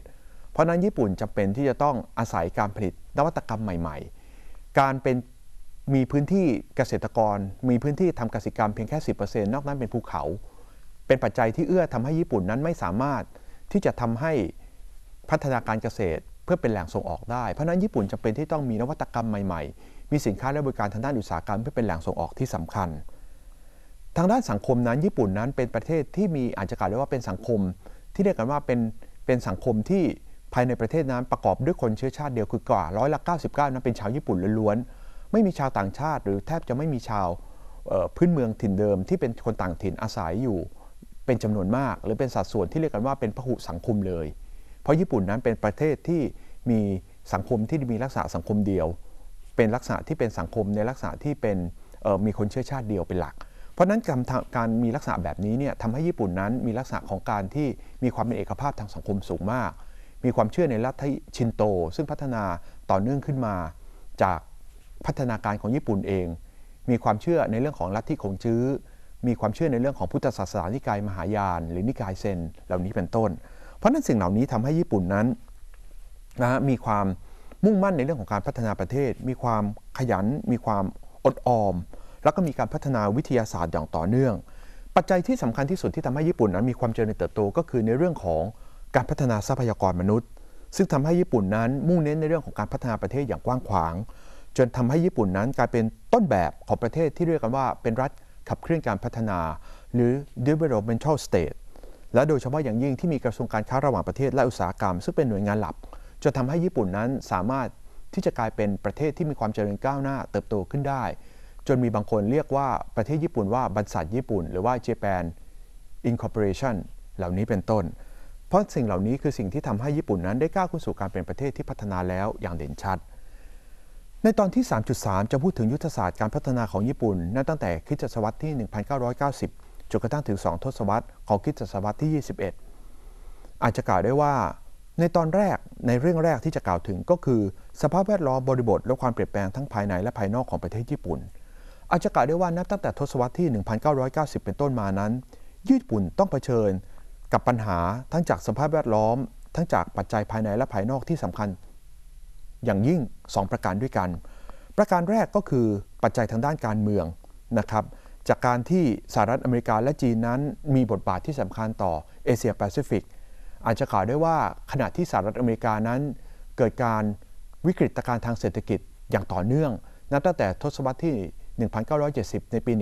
เพราะนั้นญี่ปุ่นจำเป็นที่จะต้องอาศัยการผลิตนวัตกรรมใหม่ ๆ การเป็นมีพื้นที่เกษตรกร มีพื้นที่ทำเกษตรกรรมเพียงแค่10%นอกนั้นเป็นภูเขา เป็นปัจจัยที่เอื้อทำให้ญี่ปุ่นนั้นไม่สามารถที่จะทำให้พัฒนาการเกษตรเพื่อเป็นแหล่งส่งออกได้เพราะนั้นญี่ปุ่นจำเป็นที่ต้องมีนวัตกรรมใหม่ๆ มีสินค้าและบริการทางด้านอุตสาหกรรมเพื่อเป็นแหล่งส่งออกที่สำคัญทางด้านสังคมนั้น ญี่ปุ่นนั้นเป็นประเทศที่มีอาจจะกล่าวได้ว่าเป็นสังคม ที่เรียกกันว่าเป็นเป็นสังคมที่ภายในประเทศนั้นประกอบด้วยคนเชื้อชาติเดียวคือกว่าร้อยละ99 นั้นเป็นชาวญี่ปุ่นล้วนๆไม่มีชาวต่างชาติ หรือแทบจะไม่มีชาวพื้นเมืองถิ่นเดิม ที่เป็นคนต่างถิ่นอาศัยอยู่เป็นจำนวนมาก หรือเป็นสัดส่วนที่เรียกกันว่าเป็นพหุสังคมเลย เพราะญี่ปุ่นนั้นเป็นประเทศที่มีสังคมที่มีลักษณะสังคมเดียว เป็นลักษณะที่เป็นสังคมในลักษณะที่เป็นมีคนเชื้อชาติเดียวเป็นหลักราะนั้นการการมีลักษณะแบบนี้เนี่ยทำให้ญี่ปุ่นนั้นมีลักษณะของการที่มีความเป็นเอกภาพทางสังคมสูงมาก มีความเชื่อในลัทธิชินโต ซึ่งพัฒนาต่อเนื่องขึ้นมา จากพัฒนาการของญี่ปุ่นเอง มีความเชื่อในเรื่องของลัทธิคงจื้อ มีความเชื่อในเรื่องของพุทธศาสนานิกายมหายาน หรือนิกายเซน เหล่านี้เป็นต้น เพราะนั้นสิ่งเหล่านี้ทำให้ญี่ปุ่นนั้นนะมีความมุ่งมั่นในเรื่องของการพัฒนาประเทศ มีความขยัน มีความอดออมแล้วก็มีการพัฒนาวิทยาศาสตร์อย่างต่อเนื่อง ปัจจัยที่สำคัญที่สุดที่ทำให้ญี่ปุ่นนั้น มีความเจริญเติบโตก็คือในเรื่องของการพัฒนาทรัพยากรมนุษย์ ซึ่งทำให้ญี่ปุ่นนั้นมุ่งเน้นในเรื่องของการพัฒนาประเทศอย่างกว้างขวาง จนทำให้ญี่ปุ่นนั้นกลายเป็นต้นแบบของประเทศที่เรียกกันว่าเป็นรัฐขับเคลื่อนการพัฒนาหรือ developmental state และโดยเฉพาะอย่างยิ่งที่มีกระทรวงการค้าระหว่างประเทศและอุตสาหกรรมซึ่งเป็นหน่วยงานหลักจะทำให้ญี่ปุ่นนั้นสามารถที่จะกลายเป็นประเทศที่มีความเจริญก้าวหน้าเติบโตขึ้นได้จนมีบางคนเรียกว่าประเทศญี่ปุ่นว่าบริษัทญี่ปุ่นหรือว่า Japan Incorporation เหล่านี้เป็นต้น เพราะสิ่งเหล่านี้คือสิ่งที่ทำให้ญี่ปุ่นนั้นได้ก้าวขึ้นสู่การเป็นประเทศที่พัฒนาแล้วอย่างเด่นชัด ในตอนที่ 3.3 จะพูดถึงยุทธศาสตร์การพัฒนาของญี่ปุ่นนั้นตั้งแต่คิสตศวรรษที่ 1990จนกระทั่งถึง 2 ทศวรรษของคิจตศวรรษที่ 21 อาจจะกล่าวได้ว่า ในตอนแรกในเรื่องแรกที่จะกล่าวถึงก็คือสภาพแวดล้อมบริบทและความเปลี่ยนแปลงทั้งภายในและภายนอกของประเทศญี่ปุ่นอาจจะกล่าวได้ว่านับตั้งแต่ทศวรรษที่ 1990 เป็นต้นมานั้น ญี่ปุ่นต้องเผชิญกับปัญหาทั้งจากสภาพแวดล้อม ทั้งจากปัจจัยภายในและภายนอกที่สำคัญ อย่างยิ่ง 2 ประการด้วยกัน ประการแรกก็คือปัจจัยทางด้านการเมืองนะครับ จากการที่สหรัฐอเมริกาและจีนนั้นมีบทบาทที่สำคัญต่อเอเชียแปซิฟิก อาจจะกล่าวได้ว่าขณะที่สหรัฐอเมริกานั้น เกิดการวิกฤตการทางเศรษฐกิจอย่างต่อเนื่อง นับตั้งแต่ทศวรรษที่1970 ในปี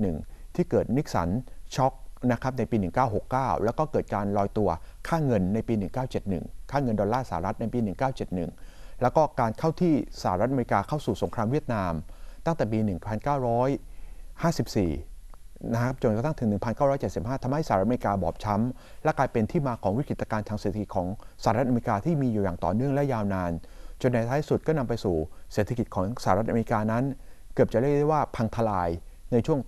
1971 ที่เกิดนิกสันช็อกนะครับ ในปี 1969 แล้วก็เกิดการลอยตัว ค่าเงินในปี 1971 ค่าเงินดอลลาร์สหรัฐในปี 1971 แล้วก็การเข้าที่สหรัฐอเมริกาเข้าสู่สงครามเวียดนาม ตั้งแต่ปี 1954 นะครับจนกระทั่งถึง 1975 ทำให้สหรัฐอเมริกาบอบช้ำและกลายเป็นที่มาของวิกฤตการณ์ทางเศรษฐกิจของสหรัฐอเมริกาที่มีอยู่อย่างต่อเนื่องและยาวนาน จนในท้ายสุดก็นำไปสู่เศรษฐกิจของสหรัฐอเมริกานั้นเกือบจะเรียกได้ว่าพังทลาย ในช่วง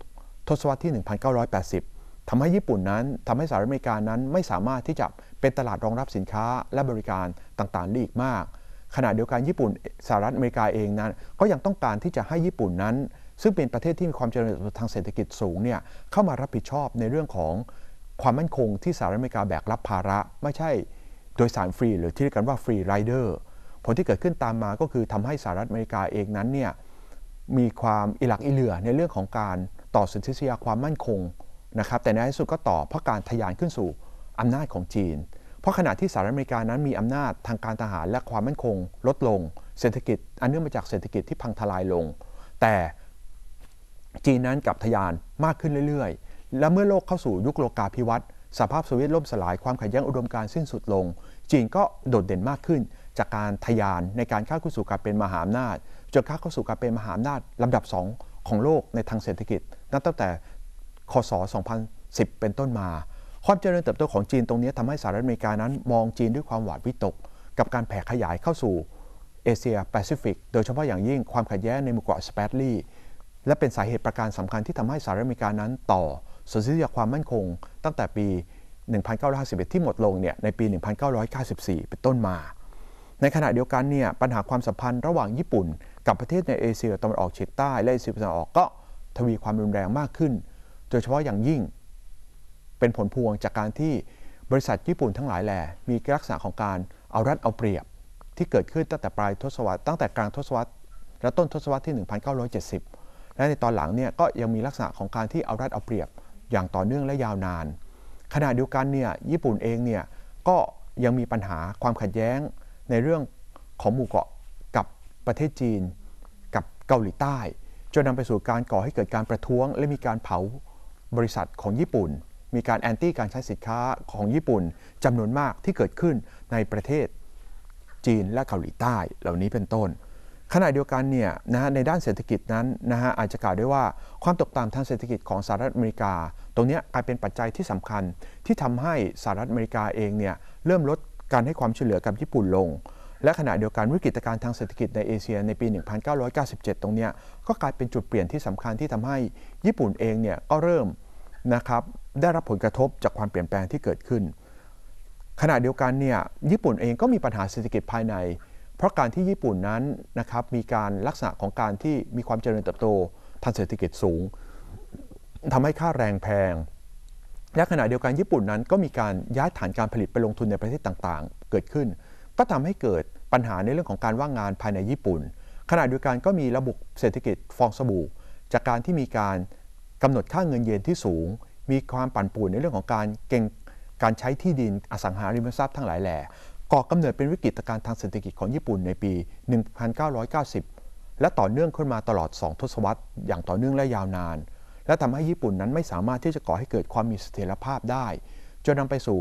ทศวรรษที่ 1980 ทำให้ญี่ปุ่นนั้นทำให้สหรัฐอเมริกานั้นไม่สามารถที่จะเป็นตลาดรองรับสินค้าและบริการต่างๆได้อีกมากขณะเดียวกันญี่ปุ่นสหรัฐอเมริกาเองนั้น ก็ยังต้องการที่จะให้ญี่ปุ่นนั้น ซึ่งเป็นประเทศที่มีความเจริญทางเศรษฐกิจสูงเนี่ยเข้ามารับผิดชอบในเรื่องของ ความมั่นคงที่สหรัฐอเมริกาแบกรับภาระ ไม่ใช่ โดยสารฟรี หรือที่เรียกกันว่าฟรีไรเดอร์ผลที่เกิดขึ้นตามมาก็คือทำให้สหรัฐอเมริกาเองนั้นเนี่ยมีความอิหลักอิเหลือในเรื่องของการต่อสินชาตยาความมั่นคงนะครับแต่ในที่สุดก็ต่อเพราะการทะยานขึ้นสู่อำนาจของจีน เพราะขณะที่สหรัฐอเมริกานั้นมีอำนาจทางการทหารและความมั่นคงลดลงเศรษฐกิจอันเนื่องมาจากเศรษฐกิจที่พังทลายลง แต่จีนนั้นกับทะยานมากขึ้นเรื่อยๆ และเมื่อโลกเข้าสู่ยุคโลกาภิวัตน์สภาพโซเวียตล่มสลาย ความขัดแย้งอุดมการสิ้นสุดลง จีนก็โดดเด่นมากขึ้นจากการทะยานในการเข้าสู่การเป็นมหาอำนาจจนค้าเข้าสู่การเป็นมหาอำนาจ ลำดับ 2 ของโลกในทางเศรษฐกิจ นับตั้งแต่ คศ 2010 เป็นต้นมา ความเจริญเติบโตของจีนตรงนี้ทำให้สหรัฐอเมริกานั้นมองจีนด้วยความหวาดวิตก กับการแผ่ขยายเข้าสู่เอเชียแปซิฟิก โดยเฉพาะอย่างยิ่งความขัดแย้งในหมู่เกาะสเปรลี่และเป็นสาเหตุประการสำคัญที่ทำให้สหรัฐอเมริกานั้นต่อสนธิสัญญาความมั่นคงตั้งแต่ปี1951ที่หมดลงเนี่ยในปี 1994 เป็นต้นมา ในขณะเดียวกันเนี่ยปัญหาความสัมพันธ์ระหว่างญี่ปุ่นกับประเทศในเอเชียตะวันออกเฉียงใต้ และเอเชียตะวันออกก็ทวีความรุนแรงมากขึ้น โดยเฉพาะอย่างยิ่งเป็นผลพวงจากการที่บริษัทญี่ปุ่นทั้งหลายแหล่มีลักษณะของการเอารัดเอาเปรียบที่เกิดขึ้นตั้งแต่ปลายทศวรรษตั้งแต่กลางทศวรรษและต้นทศวรรษที่ 1970 และในตอนหลังเนี่ยก็ยังมีลักษณะของการที่เอารัดเอาเปรียบ อย่างต่อเนื่องและยาวนานขณะเดียวกันเนี่ยญี่ปุ่นเองเนี่ยก็ยังมีปัญหาความขัดแย้งในเรื่องของหมู่เกาะประเทศจีนกับเกาหลีใต้ จนนำไปสู่การก่อให้เกิดการประท้วง และมีการเผาบริษัทของญี่ปุ่น มีการแอนตี้การใช้สินค้าของญี่ปุ่นจำนวนมากที่เกิดขึ้นในประเทศจีนและเกาหลีใต้เหล่านี้เป็นต้น ขณะเดียวกันเนี่ยนะฮะในด้านเศรษฐกิจนั้นนะฮะอาจจะกล่าวได้ว่าความตกต่ำทางเศรษฐกิจของสหรัฐอเมริกา ตรงนี้กลายเป็นปัจจัยที่สำคัญที่ทำให้สหรัฐอเมริกาเองเนี่ยเริ่มลดการให้ความช่วยเหลือกับญี่ปุ่นลงและขณะเดียวกันวิกฤตการณ์ทางเศรษฐกิจในเอเชีย ในปี 1997 ตรงนี้ก็กลายเป็นจุดเปลี่ยนที่สำคัญที่ทำให้ญี่ปุ่นเองเนี่ยก็เริ่มนะครับได้รับผลกระทบจากความเปลี่ยนแปลงที่เกิดขึ้น ขณะเดียวกันเนี่ยญี่ปุ่นเองก็มีปัญหาเศรษฐกิจภายใน เพราะการที่ญี่ปุ่นนั้นนะครับมีการลักษณะของการที่มีความเจริญเติบโตทางเศรษฐกิจสูง ทำให้ค่าแรงแพงและขณะเดียวกันญี่ปุ่นนั้นก็มีการย้ายฐานการผลิตไปลงทุนในประเทศต่างๆ เกิดขึ้น ก็ทำให้เกิดปัญหาในเรื่องของการว่างงานภายในญี่ปุ่น ขณะเดียวกันก็มีระบบเศรษฐกิจฟองสบู่จากการที่มีการกำหนดค่าเงินเยนที่สูง มีความปั่นป่วนในเรื่องของการเก่งการใช้ที่ดินอสังหาริมทรัพย์ทั้งหลายแหล่ก่อกำเนิดเป็นวิกฤตการณ์ทางเศรษฐกิจของญี่ปุ่นในปี 1990 และต่อเนื่องขึ้นมาตลอด 2 ทศวรรษอย่างต่อเนื่องและยาวนาน และทำให้ญี่ปุ่นนั้นไม่สามารถที่จะก่อให้เกิดความมีเสถียรภาพได้ จนนาไปสู่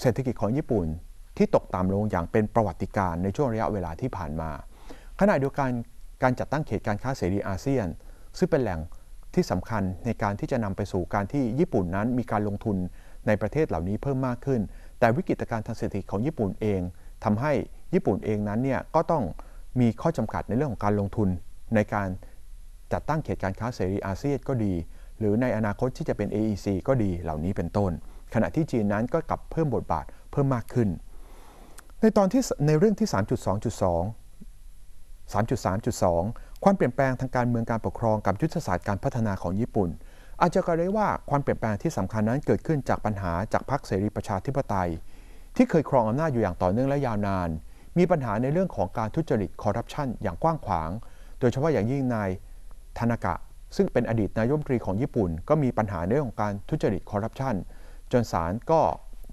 เศรษฐกิจของญี่ปุ่นที่ตกต่ำลงอย่างเป็นประวัติการในช่วงระยะเวลาที่ผ่านมา ขณะเดียวกันการจัดตั้งเขตการค้าเสรีอาเซียน ซึ่งเป็นแหล่งที่สำคัญในการที่จะนำไปสู่การที่ญี่ปุ่นนั้นมีการลงทุนในประเทศเหล่านี้เพิ่มมากขึ้น แต่วิกฤตการทางเศรษฐกิจของญี่ปุ่นเอง ทำให้ญี่ปุ่นเองนั้นเนี่ยก็ต้องมีข้อจำกัดในเรื่องของการลงทุน ในการจัดตั้งเขตการค้าเสรีอาเซียนก็ดี หรือในอนาคตที่จะเป็น AEC ก็ดี เหล่านี้เป็นต้น ขณะที่จีนนั้นก็กลับเพิ่มบทบาทเพิ่มมากขึ้นในตอนที่ในเรื่องที่ 3.2.2 3.3.2 ความเปลี่ยนแปลงทางการเมืองการปกครองกับยุทธศาสตร์การพัฒนาของญี่ปุ่น อาจจะกล่าวได้ว่าความเปลี่ยนแปลงที่สำคัญนั้นเกิดขึ้นจากปัญหาจากพรรคเสรีประชาธิปไตย ที่เคยครองอำนาจอยู่อย่างต่อเนื่องและยาวนาน มีปัญหาในเรื่องของการทุจริตคอร์รัปชันอย่างกว้างขวาง โดยเฉพาะอย่างยิ่งนายธนากะ ซึ่งเป็นอดีตนายมนตรีของญี่ปุ่น ก็มีปัญหาในเรื่องของการทุจริตคอร์รัปชัน จนศาลก็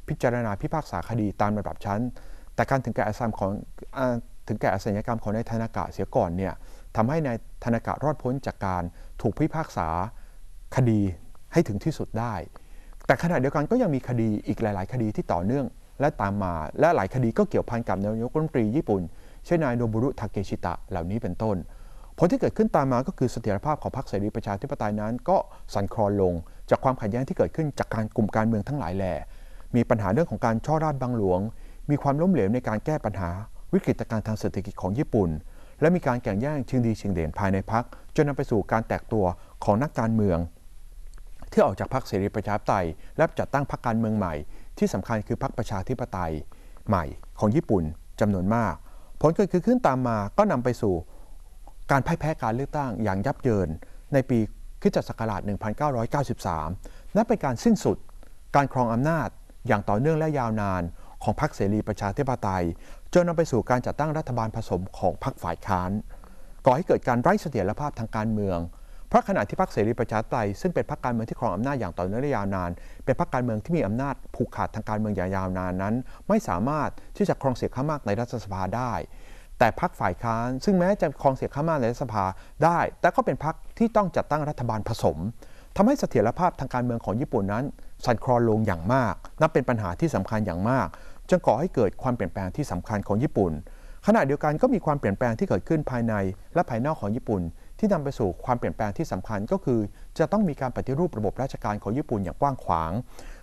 พิจารณาพิพากษาคดีตามระดับชั้นแต่การถึงแก่อาสามของถึงแก่อาสัญกรรมของนายธนากะเสียก่อนเนี่ยทำให้นายธนากะรอดพ้นจากการถูกพิพากษาคดีให้ถึงที่สุดได้ แต่ขณะเดียวกันก็ยังมีคดีอีกหลาย ๆ คดีที่ต่อเนื่อง และตามมา และหลายคดีก็เกี่ยวพันกับนายกรัฐมนตรีญี่ปุ่น เช่นนายโนบุรุทาเกชิตะเหล่านี้เป็นต้น ผลที่เกิดขึ้นตามมาก็คือเสถียรภาพของพรรคเสรีประชาธิปไตยนั้นก็สั่นคลอนลง จากความขัดแย้งที่เกิดขึ้นจากการกลุ่มการเมืองทั้งหลายแหล่มีปัญหาเรื่องของการช่อราดบางหลวงมีความล้มเหลวในการแก้ปัญหาวิกฤตการณ์ทางเศรษฐกิจของญี่ปุ่น และมีการแข่งแย่งชิงดีชิงเด่นภายในพรรคจนนาไปสู่การแตกตัวของนักการเมือง ที่ออกจากพรรคเสรีประชาธิปไตย และจัดตั้งพรรคการเมืองใหม่ ที่สำคัญคือพรรคประชาธิปไตย ใหม่ของญี่ปุ่นจำนวนมาก ผลเกิดขึ้นตามมาก็นำไปสู่การพ่ายแพ้การเลือกตั้งอย่างยับเยิน ในปีคริสตศักราช 1993 นับเป็นการสิ้นสุด การครองอำนาจ อย่างต่อเนื่องและยาวนานของพรรคเสรีประชาธิปไตย จนนาไปสู่การจัดตั้งรัฐบาลผสมของพรรคฝ่ายค้าน ก่อให้เกิดการไร้เสถียรภาพทางการเมืองเพราะขณะที่พรรคเสรีประชาธิปไตยซึ่งเป็นพรรคการเมืองที่ครองอำนาจอย่างต่อเนื่องยาวนาน เป็นพรรคการเมืองที่มีอำนาจผูกขาดทางการเมืองอย่างยาวนานนั้น ไม่สามารถที่จะครองเสียงข้างมากในรัฐสภาได้ แต่พรรคฝ่ายค้านซึ่งแม้จะครองเสียงข้างมากในรัฐสภาได้ แต่ก็เป็นพรรคที่ต้องจัดตั้งรัฐบาลผสม ทำให้เสถียรภาพทางการเมืองของญี่ปุ่นนั้น สั่นคลอนลงอย่างมาก นับเป็นปัญหาที่สำคัญอย่างมากจึงก่อให้เกิดความเปลี่ยนแปลงที่สำคัญของญี่ปุ่น ขณะเดียวกันก็มีความเปลี่ยนแปลงที่เกิดขึ้นภายใน และภายนอกของญี่ปุ่น ที่นำไปสู่ความเปลี่ยนแปลงที่สำคัญก็คือจะต้องมีการปฏิรูประบบราชการของญี่ปุ่นอย่างกว้างขวาง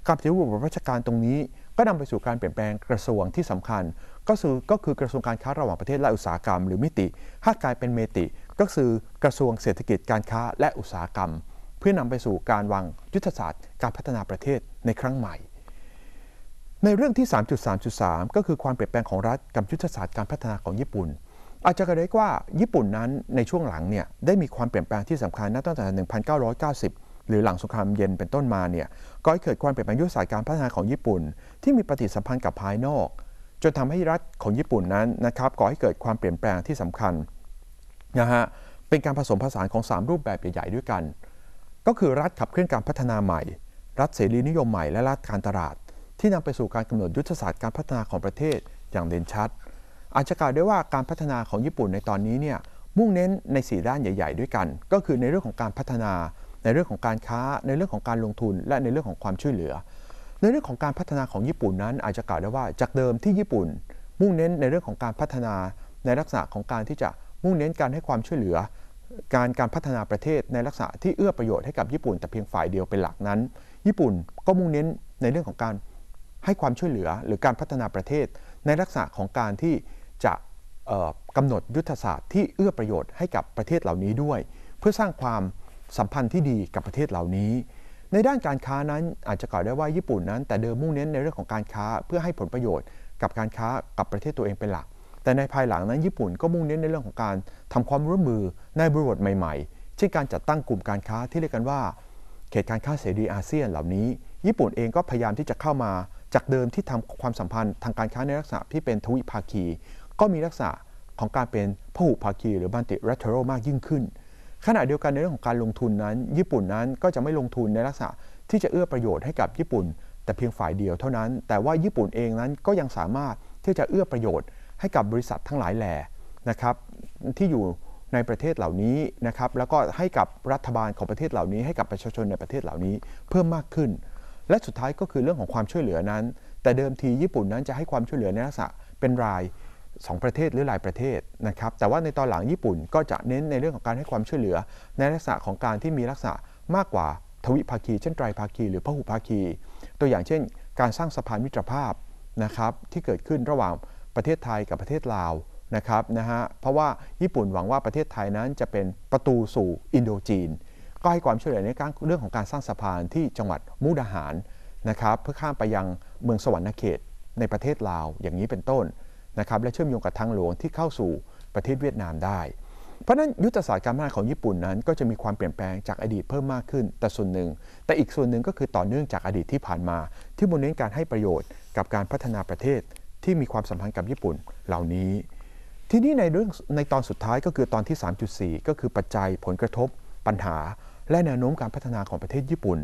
การปฏิรูประบบราชการตรงนี้ ก็นำไปสู่การเปลี่ยนแปลงกระทรวงที่สำคัญ ก็คือก็คือกระทรวงการค้าระหว่างประเทศและอุตสาหกรรมหรือมิติถ้ากลายเป็นเมติ ก็คือกระทรวงเศรษฐกิจการค้าและอุตสาหกรรม เพื่อนำไปสู่การวางยุทธศาสตร์การพัฒนาประเทศในครั้งใหม่ในเรื่องที่ 3.3.3 ก็คือความเปลี่ยนแปลงของรัฐกับยุทธศาสตร์การพัฒนาของญี่ปุ่น อาจจะกระไรว่าญี่ปุ่นนั้นในช่วงหลังเนี่ยได้มีความเปลี่ยนแปลงที่สำคัญ นับตั้งแต่ 1990 หรือหลังสงครามเย็นเป็นต้นมาเนี่ยก็เกิดความเปลี่ยนแปลงยุทธศาสตร์การพัฒนาของญี่ปุ่น ที่มีปฏิสัมพันธ์กับภายนอก จนทำให้รัฐของญี่ปุ่นนั้นนะครับก่อให้เกิดความเปลี่ยนแปลงที่สำคัญนะฮะเป็นการผสมผสานของ 3 รูปแบบใหญ่ๆด้วยกัน ก็คือรัฐขับเคลื่อนการพัฒนาใหม่ รัฐเสรีนิยมใหม่และรัฐการตลาดที่นำไปสู่การกำหนดยุทธศาสตร์การพัฒนาของประเทศอย่างเด่นชัด อาจจะกล่าวได้ว่าการพัฒนาของญี่ปุ่นในตอนนี้เนี่ย มุ่งเน้นใน4ด้านใหญ่ๆด้วยกัน ก็คือในเรื่องของการพัฒนา ในเรื่องของการค้า ในเรื่องของการลงทุน และในเรื่องของความช่วยเหลือ ในเรื่องของการพัฒนาของญี่ปุ่นนั้น อาจจะกล่าวได้ว่าจากเดิมที่ญี่ปุ่น มุ่งเน้นในเรื่องของการพัฒนา ในลักษณะของการที่จะมุ่งเน้นการให้ความช่วยเหลือ การการพัฒนาประเทศในลักษณะที่เอื้อประโยชน์ให้กับญี่ปุ่น แต่เพียงฝ่ายเดียวเป็นหลักนั้น ญี่ปุ่นก็มุ่งเน้นในเรื่องของการให้ความช่วยเหลือหรือการพัฒนาประเทศ ในลักษณะของการที่จะกำหนดยุทธศาสตร์ที่เอื้อประโยชน์ให้กับประเทศเหล่านี้ด้วย เพื่อสร้างความสัมพันธ์ที่ดีกับประเทศเหล่านี้ ในด้านการค้านั้นอาจจะกล่าวได้ว่าญี่ปุ่นนั้น แต่เดิมมุ่งเน้นในเรื่องของการค้าเพื่อให้ผลประโยชน์ กับการค้ากับประเทศตัวเองเป็นหลักแต่ในภายหลังนั้น ญี่ปุ่นก็มุ่งเน้นในเรื่องของการทำความร่วมมือในบริบทใหม่ๆ เช่นการจัดตั้งกลุ่มการค้าที่เรียกกันว่า เขตการค้าเสรีอาเซียนเหล่านี้ ญี่ปุ่นเองก็พยายามที่จะเข้ามาจากเดิมที่ทำความสัมพันธ์ทางการค้าในลักษณะที่เป็นทวิภาคี ก็มีลักษณะของการเป็นพหุภาคี หรือบันติรัตเทโรมากยิ่งขึ้น ขณะเดียวกันในเรื่องของการลงทุนนั้น ญี่ปุ่นนั้นก็จะไม่ลงทุนในลักษณะที่จะเอื้อประโยชน์ให้กับญี่ปุ่น แต่เพียงฝ่ายเดียวเท่านั้น แต่ว่าญี่ปุ่นเองนั้นก็ยังสามารถที่จะเอื้อประโยชน์ให้กับบริษัททั้งหลายแหล่นะครับ ที่อยู่ในประเทศเหล่านี้นะครับ แล้วก็ให้กับรัฐบาลของประเทศเหล่านี้ ให้กับประชาชนในประเทศเหล่านี้ เพิ่มมากขึ้นและสุดท้ายก็คือเรื่องของความช่วยเหลือนั้น แต่เดิมทีญี่ปุ่นนั้นจะให้ความช่วยเหลือในลักษณะเป็นราย 2 ประเทศหรือหลายประเทศนะครับแต่ว่าในตอนหลังญี่ปุ่นก็จะเน้นในเรื่องของการให้ความช่วยเหลือ ในลักษณะของการที่มีลักษณะมากกว่าทวิภาคี เช่นไตรภาคีหรือพหุภาคี ตัวอย่างเช่น การสร้างสะพานมิตรภาพนะครับที่เกิดขึ้นระหว่างประเทศไทยกับประเทศลาวนะครับนะฮะเพราะว่าญี่ปุ่นหวังว่าประเทศไทยนั้นจะเป็นประตูสู่อินโดจีนก็ให้ความช่วยเหลือในการเรื่องของการสร้างสะพานที่จังหวัดมุกดาหารนะครับเพื่อข้ามไปยังเมืองสวรร์เขตในประเทศลาวอย่างนี้เป็นต้นนะครับและเชื่อมโยงกับทางหลวงที่เข้าสู่ประเทศเวียดนามได้ เพราะนั้นยุทธศาสตร์การพัฒนาของญี่ปุ่นนั้น ก็จะมีความเปลี่ยนแปลงจากอดีตเพิ่มมากขึ้นแต่ส่วนหนึ่ง แต่อีกส่วนหนึ่งก็คือต่อเนื่องจากอดีตที่ผ่านมา ที่มุ่งเน้นการให้ประโยชน์กับการพัฒนาประเทศที่มีความสัมพันธ์กับญี่ปุ่นเหล่านี้ ที่นี่ในเรื่องในตอนสุดท้ายก็คือตอนที่ 3.4 ก็คือปัจจัยผลกระทบปัญหาและแนวโน้มการพัฒนาของประเทศญี่ปุ่น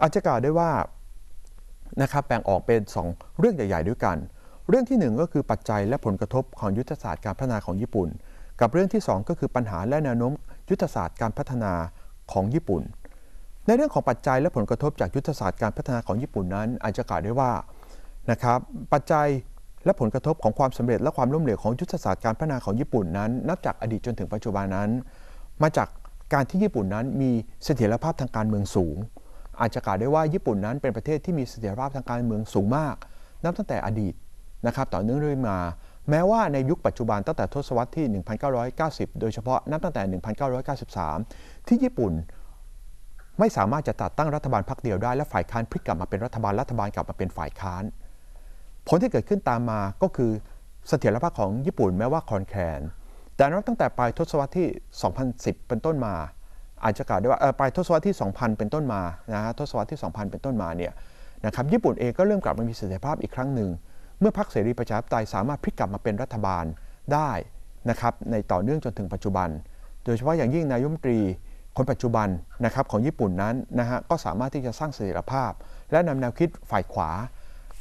อาจจะกล่าวได้ว่า นะครับ แบ่งออกเป็น 2 เรื่องใหญ่ ๆ ด้วยกัน เรื่องที่ 1 ก็คือปัจจัยและผลกระทบของยุทธศาสตร์การพัฒนาของญี่ปุ่น กับเรื่องที่ 2 ก็คือปัญหาและแนวโน้มยุทธศาสตร์การพัฒนาของญี่ปุ่น ในเรื่องของปัจจัยและผลกระทบจากยุทธศาสตร์การพัฒนาของญี่ปุ่นนั้น อาจจะกล่าวได้ว่า นะครับ ปัจจัยและผลกระทบของความสำเร็จ และความล้มเหลวของยุทธศาสตร์การพัฒนาของญี่ปุ่นนั้น นับจากอดีตจนถึงปัจจุบันนั้น มาจากการที่ญี่ปุ่นนั้นมีเสถียรภาพทางการเมืองสูง อาจจะกล่าวได้ว่าญี่ปุ่นนั้นเป็นประเทศที่มีเสถียรภาพทางการเมืองสูงมากนับตั้งแต่อดีตนะครับต่อเนื่องเรื่อยมา แม้ว่าในยุคปัจจุบันตั้งแต่ทศวรรษที่ 1990 โดยเฉพาะนับตั้งแต่ 1993 ที่ญี่ปุ่น ไม่สามารถจะตัดตั้งรัฐบาลพรรคเดียวได้และฝ่ายค้านพลิกกลับมาเป็นรัฐบาลรัฐบาลกลับมาเป็นฝ่ายค้านผลที่เกิดขึ้นตามมาก็คือเสถียรภาพของญี่ปุ่น แม้ว่าคอนแคลนแต่นับตั้งแต่ปลายทศวรรษที่ 2010 เป็นต้นมา อาจจะกล่าวได้ว่าปลายทศวรรษที่ 2000 เป็นต้นมา นะฮะทศวรรษที่ 2000 เป็นต้นมา เนี่ย นะครับ ญี่ปุ่นเองก็เริ่มกลับมามีเสถียรภาพอีกครั้งหนึ่ง เมื่อพรรคเสรีประชาธิปไตยสามารถพลิกกลับมาเป็นรัฐบาลได้นะครับ ในต่อเนื่องจนถึงปัจจุบัน โดยเฉพาะอย่างยิ่งนายมตรีคนปัจจุบันนะครับของญี่ปุ่นนั้นนะฮะ ก็สามารถที่จะสร้างเสถียรภาพ และนำแนวคิดฝ่ายขวา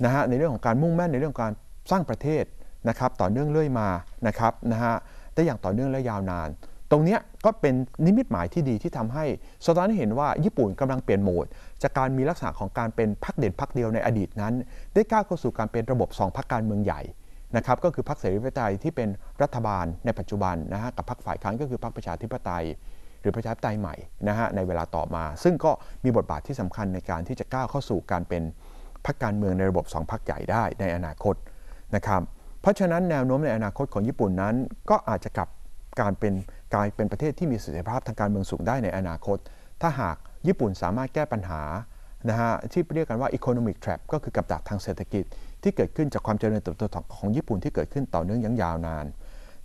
นะฮะ ในเรื่องของการมุ่งแม่นในเรื่องการสร้างประเทศนะครับ ต่อเนื่องเรื่อยมานะครับนะฮะได้อย่างต่อเนื่องและยาวนาน ตรงนี้ก็เป็นนิมิตหมายที่ดีที่ทำให้สะท้อนให้เห็นว่าญี่ปุ่นกำลังเปลี่ยนโหมด จากการมีลักษณะของการเป็นพรรคเด่นพรรคเดียวในอดีตนั้น ได้ก้าวเข้าสู่การเป็นระบบ 2พรรคการเมืองใหญ่นะครับก็คือพรรคเสรีิไตยที่เป็นรัฐบาล ในปัจจุบันนะฮะกับพรรคฝ่ายค้านก็คือพรรคประชาธิปไตย หรือประชาธิปไตยใหม่นะฮะในเวลาต่อมา ซึ่งก็มีบทบาทที่สำคัญในการที่จะก้าวเข้าสู่การเป็นพรรคการเมืองในระบบ2พรรคใหญ่ได้ในอนาคตนะครับราะฉะนั้นแนวโน้มในอนาคตของญี่ปุ่นนั้น ก็อาจจะกลับการเป็นกลายเป็นประเทศที่มีเสถียรภาพทางการเมืองสูงได้ในอนาคต ถ้าหากญี่ปุ่นสามารถแก้ปัญหานะฮะที่เรียกกันว่า economic trap ก็คือกับดักทางเศรษฐกิจที่เกิดขึ้นจากความเจริญเติบโตของญี่ปุ่นที่เกิดขึ้นต่อเนื่องยังยาวนาน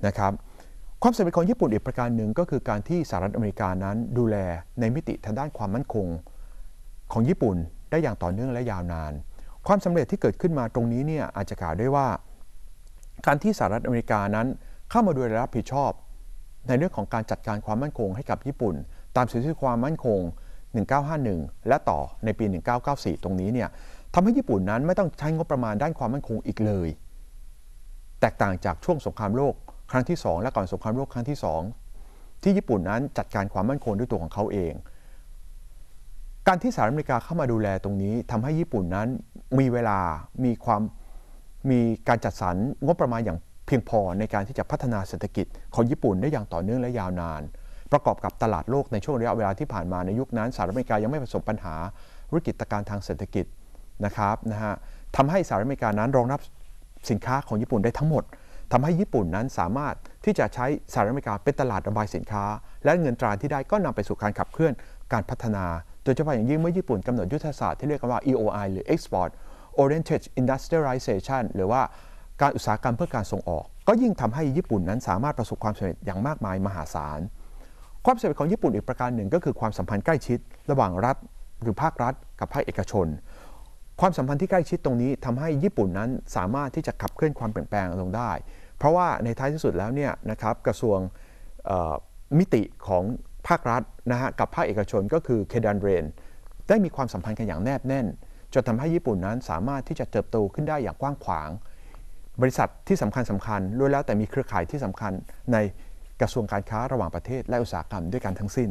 นะครับ ความสำเร็จของญี่ปุ่นอีกประการหนึ่งก็คือการที่สหรัฐอเมริกานั้นดูแลในมิติทางด้านความมั่นคงของญี่ปุ่นได้อย่างต่อเนื่องและยาวนาน ความสำเร็จที่เกิดขึ้นมาตรงนี้เนี่ยอาจจะกล่าวได้ว่าการที่สหรัฐอเมริกานั้นเข้ามาดูแลรับผิดชอบ ในเรื่องของการจัดการความมั่นคงให้กับญี่ปุ่น ตามสิทธิความมั่นคง 1951 และต่อในปี 1994 ตรงนี้เนี่ยทำให้ญี่ปุ่นนั้นไม่ต้องใช้งบประมาณด้านความมั่นคงอีกเลย แตกต่างจากช่วงสงครามโลกครั้งที่ 2 และก่อนสงครามโลกครั้งที่ 2 ที่ญี่ปุ่นนั้นจัดการความมั่นคงด้วยตัวของเขาเอง การที่สหรัฐอเมริกาเข้ามาดูแลตรงนี้ ทำให้ญี่ปุ่นนั้นมีเวลา มีความมีการจัดสรรงบประมาณอย่างเพียงพอในการที่จะพัฒนาเศรษฐกิจของญี่ปุ่นได้อย่างต่อเนื่องและยาวนาน ประกอบกับตลาดโลกในช่วงระยะเวลาที่ผ่านมาในยุคนั้นสหรัฐอเมริกายังไม่ประสบปัญหาวิกฤตการทางเศรษฐกิจนะครับนะฮะทำให้สหรัฐอเมริกานั้นรองรับสินค้าของญี่ปุ่นได้ทั้งหมด ทำให้ญี่ปุ่นนั้นสามารถที่จะใช้สหรัฐอเมริกาเป็นตลาดระบายสินค้า และเงินตราที่ได้ก็นำไปสู่การขับเคลื่อนการพัฒนา โดยเฉพาะอย่างยิ่งเมื่อญี่ปุ่นกำหนดยุทธศาสตร์ที่เรียกว่า EOI หรือ Export oriented industrialization หรือว่าการอุตสาหกรรมเพื่อการส่งออก ก็ยิ่งทำให้ญี่ปุ่นนั้นสามารถประสบความสำเร็จอย่างมากมายมหาศาล ความสำเร็จของญี่ปุ่นอีกประการหนึ่งก็คือความสัมพันธ์ใกล้ชิด ระหว่างรัฐหรือภาครัฐกับภาคเอกชน ความสัมพันธ์ที่ใกล้ชิดตรงนี้ทำให้ญี่ปุ่นนั้น สามารถที่จะขับเคลื่อนความเปลี่ยนแปลงลงได้ เพราะว่าในท้ายที่สุดแล้วเนี่ยนะครับกระทรวงมิติของภาครัฐนะฮะกับภาคเอกชนก็คือเคดันเรนได้มีความสัมพันธ์กันอย่างแนบแน่นจนทำให้ญี่ปุ่นนั้นสามารถที่จะเติบโตขึ้นได้อย่างกว้างขวาง บริษัทที่สำคัญสำคัญล้วนแล้วแต่มีเครือข่ายที่สำคัญในกระทรวงการค้าระหว่างประเทศและอุตสาหกรรมด้วยกันทั้งสิ้น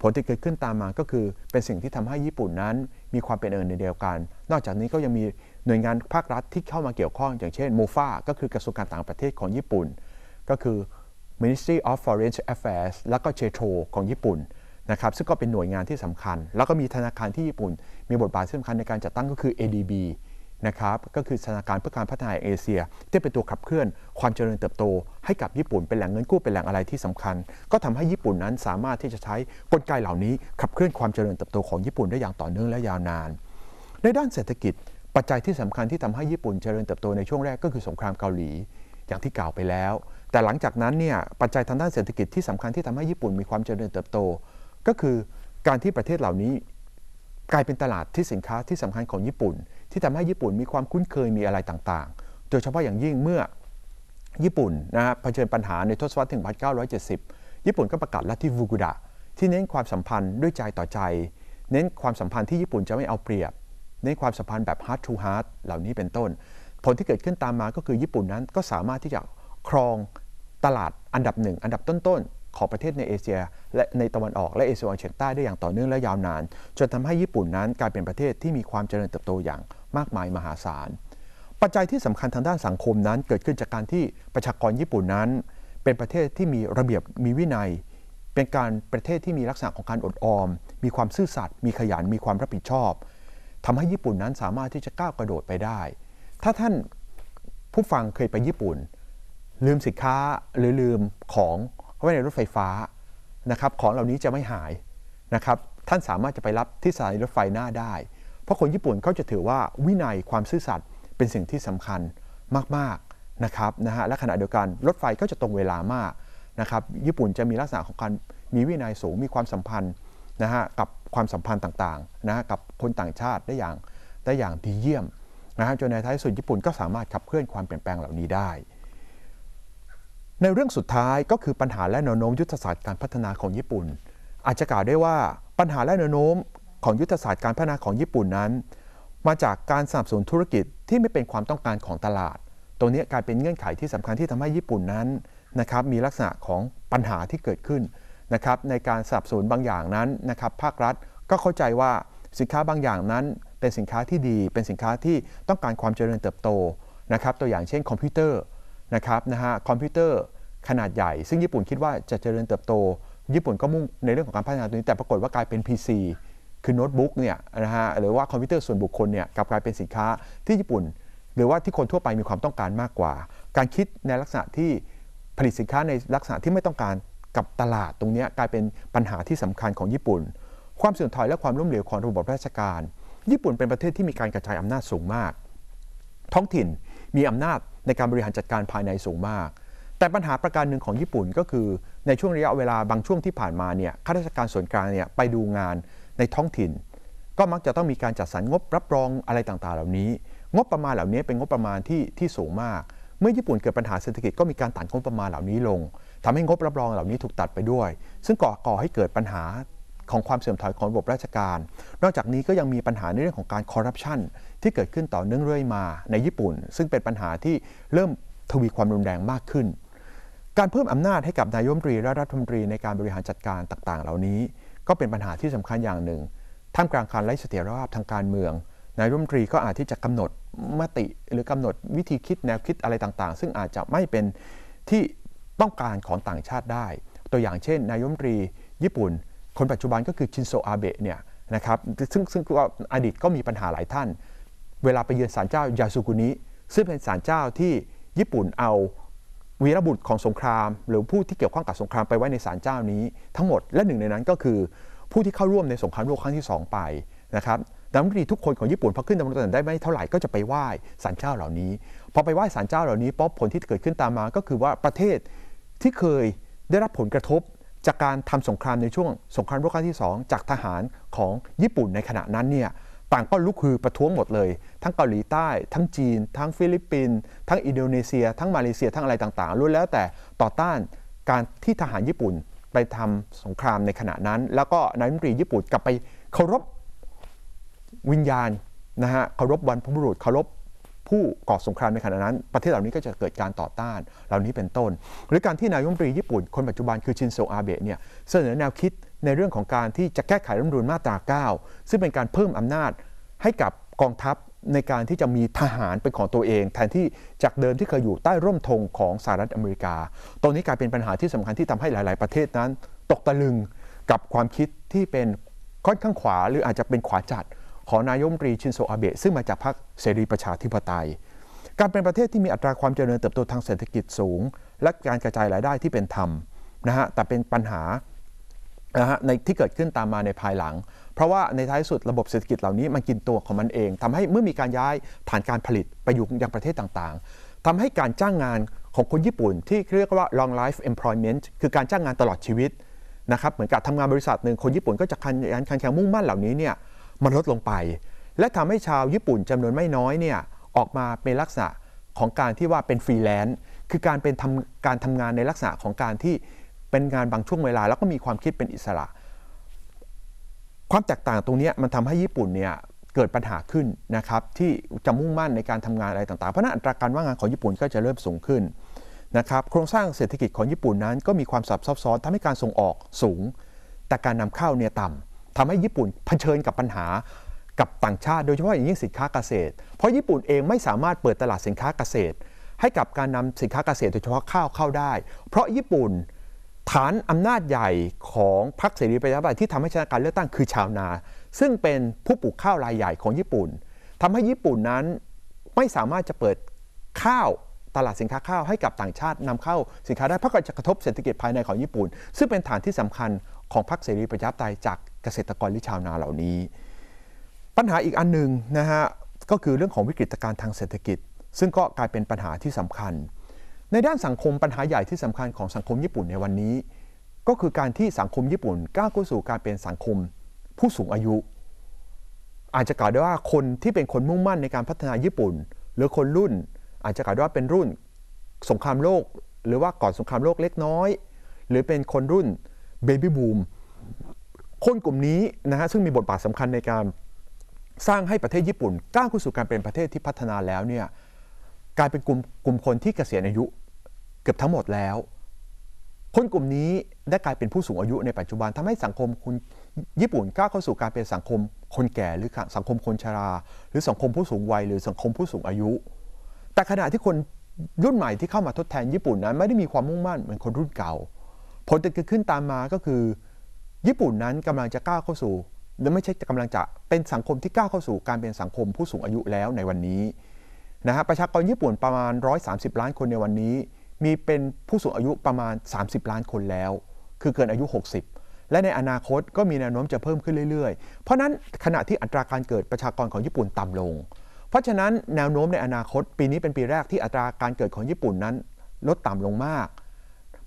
ผลที่เกิดขึ้นตามมาก็คือเป็นสิ่งที่ทำให้ญี่ปุ่นนั้นมีความเป็นเอญในเดียวกัน นอกจากนี้ก็ยังมีหน่วยงานภาครัฐที่เข้ามาเกี่ยวข้องอย่างเช่นโมฟาก็คือกระทรวงการต่างประเทศของญี่ปุ่น ก็คือ Ministry of Foreign Affairs และก็เชโตของญี่ปุ่นนะครับซึ่งก็เป็นหน่วยงานที่สำคัญ แล้วก็มีธนาคารที่ญี่ปุ่น มีบทบาทสำคัญในการจัดตั้งก็คือ ADB นะครับก็คือธนาคารเพื่อการพัฒนาเอเชียที่เป็นตัวขับเคลื่อนความเจริญเติบโต ให้กับญี่ปุ่นเป็นแหล่งเงินกู้เป็นแหล่งอะไรที่สำคัญ ก็ทำให้ญี่ปุ่นนั้นสามารถที่จะใช้กลไกเหล่านี้ขับเคลื่อนความเจริญเติบโตของญี่ปุ่นได้อย่างต่อเนื่องและยาวนานในด้านเศรษฐกิจ ปัจจัยที่สำคัญที่ทำให้ญี่ปุ่นเจริญเติบโตในช่วงแรกก็คือสงครามเกาหลี อย่างที่กล่าวไปแล้ว แต่หลังจากนั้นเนี่ยปัจจัยทางด้านเศรษฐกิจที่สำคัญที่ทำให้ญี่ปุ่นมีความเจริญเติบโตก็คือการที่ประเทศเหล่านี้กลายเป็นตลาดที่สินค้าที่สำคัญของญี่ปุ่น ที่ทำให้ญี่ปุ่นมีความคุ้นเคยมีอะไรต่างๆ โดยเฉพาะอย่างยิ่งเมื่อญี่ปุ่นนะฮะเผชิญปัญหาในทศวรรษถึง1970 ญี่ปุ่นก็ประกาศลัทธิฟูกุดะที่เน้นความสัมพันธ์ด้วยใจต่อใจ เน้นความสัมพันธ์ที่ญี่ปุ่นจะไม่เอาเปรียบเน้นความสัมพันธ์แบบ heart to heart เหล่านี้เป็นต้น ผลที่เกิดขึ้นตามมาก็คือญี่ปุ่นนั้นก็สามารถที่จะครองตลาดอันดับหนึ่งอันดับต้นของประเทศในเอเชีย และในตะวันออกและเอเชียตะวันเฉียงใต้ได้อย่างต่อเนื่องและยาวนานจนทำให้ญี่ปุ่นนั้นกลายเป็นประเทศที่มีความเจริญเติบโตอย่างมากมายมหาศาล ปัจจัยที่สำคัญทางด้านสังคมนั้น เกิดขึ้นจากการที่ประชากรญี่ปุ่นนั้น เป็นประเทศที่มีระเบียบมีวินัย เป็นการประเทศที่มีลักษณะของการอดออม มีความซื่อสัตย์มีขยันมีความรับผิดชอบ ทำให้ญี่ปุ่นนั้นสามารถที่จะก้าวกระโดดไปได้ ถ้าท่านผู้ฟังเคยไปญี่ปุ่น ลืมสินค้าหรือลืมของไว้ในรถไฟฟ้านะครับของเหล่านี้จะไม่หายนะครับท่านสามารถจะไปรับที่สถานีรถไฟหน้าได้ เพราะคนญี่ปุ่นเขาจะถือว่าวินัยความซื่อสัตย์เป็นสิ่งที่สำคัญมากๆนะครับนะฮะและขณะเดียวกันรถไฟก็จะตรงเวลามากนะครับญี่ปุ่นจะมีลักษณะของการมีวินัยสูงมีความสัมพันธ์นะฮะกับความสัมพันธ์ต่างๆนะฮะกับคนต่างชาติได้อย่างได้อย่างดีเยี่ยมนะฮะจนในท้ายสุดญี่ปุ่นก็สามารถขับเคลื่อนความเปลี่ยนแปลงเหล่านี้ได้ในเรื่องสุดท้ายก็คือปัญหาและแนวโน้มยุทธศาสตร์การพัฒนาของญี่ปุ่น อาจจะกล่าวได้ว่าปัญหาและแนวโน้มของยุทธศาสตร์การพัฒนาของญี่ปุ่นนั้น มาจากการสนับสนุนธุรกิจที่ไม่เป็นความต้องการของตลาดตรงนี้กลายเป็นเงื่อนไขที่สำคัญที่ทำให้ญี่ปุ่นนั้นนะครับมีลักษณะของปัญหาที่เกิดขึ้นนะครับในการสนับสนุนบางอย่างนั้นนะครับภาครัฐก็เข้าใจว่าสินค้าบางอย่างนั้นเป็นสินค้าที่ดีเป็นสินค้าที่ต้องการความเจริญเติบโตนะครับตัวอย่างเช่นคอมพิวเตอร์ นะครับนะฮะคอมพิวเตอร์ขนาดใหญ่ซึ่งญี่ปุ่นคิดว่าจะเจริญเติบโต ญี่ปุ่นก็มุ่งในเรื่องของการพัฒนาตัวนี้แต่ปรากฏว่ากลายเป็น PC คือโน้ตบุ๊กเนี่ยนะฮะหรือว่าคอมพิวเตอร์ส่วนบุคคลเนี่ยกลับกลายเป็นสินค้าที่ญี่ปุ่น หรือว่าที่คนทั่วไปมีความต้องการมากกว่า การคิดในลักษณะที่ผลิตสินค้าในลักษณะที่ไม่ต้องการกับตลาดตรงนี้กลายเป็นปัญหาที่สำคัญของญี่ปุ่น ความเสื่อมถอยและความล้มเหลวของระบบราชการ ญี่ปุ่นเป็นประเทศที่มีการกระจายอำนาจสูงมาก ท้องถิ่นมีอำนาจในการบริหารจัดการภายในสูงมากแต่ปัญหาประการหนึ่งของญี่ปุ่นก็คือในช่วงระยะเวลาบางช่วงที่ผ่านมาเนี่ยข้าราชการส่วนกลางเนี่ยไปดูงานในท้องถิ่น ก็มักจะต้องมีการจัดสรรงบรับรองอะไรต่างๆ เหล่านี้ งบประมาณเหล่านี้เป็นงบประมาณที่ที่สูงมากเมื่อญี่ปุ่นเกิดปัญหาเศรษฐกิจก็มีการตัดงบประมาณเหล่านี้ลง ทำให้งบรับรองเหล่านี้ถูกตัดไปด้วย ซึ่งก่อก่อให้เกิดปัญหาของความเสื่อมถอยของระบบราชการนอกจากนี้ก็ยังมีปัญหาในเรื่องของการคอร์รัปชันที่เกิดขึ้นต่อเนื่องเรื่อยมา ในญี่ปุ่น ซึ่งเป็นปัญหาที่เริ่มทวีความรุนแรงมากขึ้นการเพิ่มอำนาจให้กับนายมตรีและรัฐมนตรีในการบริหารจัดการต่างๆ เหล่านี้ ก็เป็นปัญหาที่สำคัญอย่างหนึ่งท่ามกลางการไร้เสถียรภาพทางการเมืองนายรัฐมนตรีก็อาจที่จะกำหนดมติหรือกำหนดวิธีคิดแนวคิดอะไรต่างๆ ซึ่งอาจจะไม่เป็นที่ต้องการของต่างชาติได้ ตัวอย่างเช่นนายรัฐมนตรีญี่ปุ่น คนปัจจุบันก็คือชินโซอาเบะเนี่ยนะครับซึ่งซึ่งอดีตก็มีปัญหาหลายท่าน เวลาไปเยือนศาลเจ้ายาสุกุนิซึ่งเป็นศาลเจ้าที่ญี่ปุ่นเอาวีรบุตรของสงคราม หรือผู้ที่เกี่ยวข้องกับสงครามไปไว้ในศาลเจ้านี้ ทั้งหมดและหนึ่งในนั้นก็คือผู้ที่เข้าร่วมในสงครามโลกครั้งที่2ไปนะครับดังนั้ีทุกคนของญี่ปุ่นพอขึ้นตำแหน่งได้ไม่เท่าไหร่ก็จะไปไหว้ศาลเจ้าเหล่านี้พอไปไหว้ศาลเจ้าเหล่านี้ป๊อปผลที่เกิดขึ้นตามมาก็คือว่าประเทศที่เคยได้รับผลกระทบจากการทำสงครามในช่วง สงครามโลกครั้งที่ 2 จากทหารของญี่ปุ่นในขณะนั้นเนี่ยต่างก็ลุกฮือประท้วงหมดเลย ทั้งเกาหลีใต้ ทั้งจีน ทั้งฟิลิปปินส์ทั้งอินโดนีเซีย ทั้งมาเลเซีย ทั้งอะไรต่างๆล้วนแล้วแต่ต่อต้านการที่ทหารญี่ปุ่นไปทำสงครามในขณะนั้น แล้วก็นายมนตรีญี่ปุ่นกลับไปเคารพวิญญาณนะฮะเคารพวันพบุรุษเคารพผู้ก่อสงครามในขณะนั้น ประเทศเหล่านี้ก็จะเกิดการต่อต้านเหล่านี้เป็นต้นหรือการที่นายมนตรีญี่ปุ่น คนปัจจุบันคือชินโซอาเบะเนี่ยเสนอแนวคิดในเรื่องของการที่จะแก้ไขรัฐมนูลมาตรา 9 ซึ่งเป็นการเพิ่มอำนาจให้กับกองทัพในการที่จะมีทหารเป็นของตัวเอง แทนที่จากเดิมที่เคยอยู่ใต้ร่มธงของสหรัฐอเมริกา ตรงนี้กลายเป็นปัญหาที่สำคัญที่ทำให้หลาย ๆ ประเทศนั้น ตกตะลึงกับความคิดที่เป็นค่อนข้างขวา หรืออาจจะเป็นขวาจัด ของนายมรีชินโซอาเบะซึ่งมาจากพรรคเสรีประชาธิปไตย การเป็นประเทศที่มีอัตราความเจริญเติบโตทางเศรษฐกิจสูง และการกระจายรายได้ที่เป็นธรรมนะฮะแต่เป็นปัญหานะฮะในที่เกิดขึ้นตามมาในภายหลัง เพราะว่าในท้ายสุดระบบเศรษฐกิจเหล่านี้มันกินตัวของมันเอง ทำให้เมื่อมีการย้ายฐานการผลิต ไปอยู่ยังประเทศต่างๆ ทำให้การจ้างงานของคนญี่ปุ่น ที่เรียกว่า long life employment คือการจ้างงานตลอดชีวิตนะครับเหมือนกับทำงานบริษัทหนึ่งคนญี่ปุ่นก็จะคันยันคันแข็งมุ่งมั่นเหล่านี้เนี่ยมันลดลงไป และทำให้ชาวญี่ปุ่นจำนวนไม่น้อยเนี่ยออกมาเป็นลักษณะของการที่ว่าเป็นฟรีแลนซ์คือการเป็นทำการทำงานในลักษณะของการที่เป็นงานบางช่วงเวลาแล้วก็มีความคิดเป็นอิสระ ความแตกต่างตรงนี้มันทำให้ญี่ปุ่นเนี่ยเกิดปัญหาขึ้นนะครับที่จะมุ่งมั่นในการทำงานอะไรต่างๆเพราะนั้นอัตราการว่างงานของญี่ปุ่นก็จะเริ่มสูงขึ้นนะครับโครงสร้างเศรษฐกิจของญี่ปุ่นนั้นก็มีความซับซ้อนทำให้การส่งออกสูง แต่การนำเข้าเนี่ยต่ำทำให้ญี่ปุ่นเผชิญกับปัญหากับต่างชาติโดยเฉพาะอย่างยิ่งสินค้าเกษตร เพราะญี่ปุ่นเองไม่สามารถเปิดตลาดสินค้าเกษตร ให้กับการนำสินค้าเกษตรโดยเฉพาะข้าวเข้าได้ เพราะญี่ปุ่นฐานอำนาจใหญ่ของพรรคเสรีประชาธิปไตยที่ทำให้ชนะการเลือกตั้งคือชาวนา ซึ่งเป็นผู้ปลูกข้าวรายใหญ่ของญี่ปุ่นทำให้ญี่ปุ่นนั้นไม่สามารถจะเปิดข้าวตลาดสินค้าข้าวให้กับต่างชาตินำเข้าสินค้าได้เพราะกจะกระทบเศรษฐกิจภายในของญี่ปุ่น ซึ่งเป็นฐานที่สำคัญของพรรคเสรีประชาธิปไตยจากเกษตรกรหรือชาวนาเหล่านี้ ปัญหาอีกอันหนึ่งนะฮะก็คือเรื่องของวิกฤตการณ์ทางเศรษฐกิจ ซึ่งก็กลายเป็นปัญหาที่สำคัญในด้านสังคมปัญหาใหญ่ที่สำคัญของสังคมญี่ปุ่นในวันนี้ ก็คือการที่สังคมญี่ปุ่นก้าวเข้าสู่การเป็นสังคมผู้สูงอายุ อาจจะกล่าวได้ว่าคนที่เป็นคนมุ่งมั่นในการพัฒนาญี่ปุ่น หรือคนรุ่น อาจจะกล่าวได้ว่าเป็นรุ่นสงครามโลก หรือว่าก่อนสงครามโลกเล็กน้อย หรือเป็นคนรุ่นเบบี้บูมคนกลุ่มนี้นะฮะซึ่งมีบทบาทสำคัญในการสร้างให้ประเทศญี่ปุ่นก้าวเข้าสู่การเป็นประเทศที่พัฒนาแล้วเนี่ยกลายเป็นกลุ่มกลุ่มคนที่เกษียณอายุเกือบทั้งหมดแล้ว คนกลุ่มนี้ได้กลายเป็นผู้สูงอายุในปัจจุบันทำให้สังคมคุณญี่ปุ่นก้าวเข้าสู่การเป็นสังคมคนแก่หรือสังคมคนชรา หรือสังคมผู้สูงวัย หรือสังคมผู้สูงอายุ แต่ขณะที่คนรุ่นใหม่ที่เข้ามาทดแทนญี่ปุ่นนั้นไม่ได้มีความมุ่งมั่นเหมือนคนรุ่นเก่า ผลที่เกิดขึ้นตามมาก็คือ ญี่ปุ่นนั้นกำลังจะก้าวเข้าสู่ หรือไม่ใช่กำลังจะเป็นสังคมที่ก้าวเข้าสู่การเป็นสังคมผู้สูงอายุแล้วในวันนี้นะฮะประชากรญี่ปุ่นประมาณ 130 ล้านคนในวันนี้มีเป็นผู้สูงอายุประมาณ 30ล้านคนแล้ว คือเกินอายุ 60 และในอนาคตก็มีแนวโน้มจะเพิ่มขึ้นเรื่อย ๆ เพราะนั้นขณะที่อัตราการเกิดประชากรของญี่ปุ่นต่ำลง เพราะฉะนั้นแนวโน้มในอนาคตปีนี้เป็นปีแรกที่อัตราการเกิดของญี่ปุ่นนั้น ลดต่ำลงมาก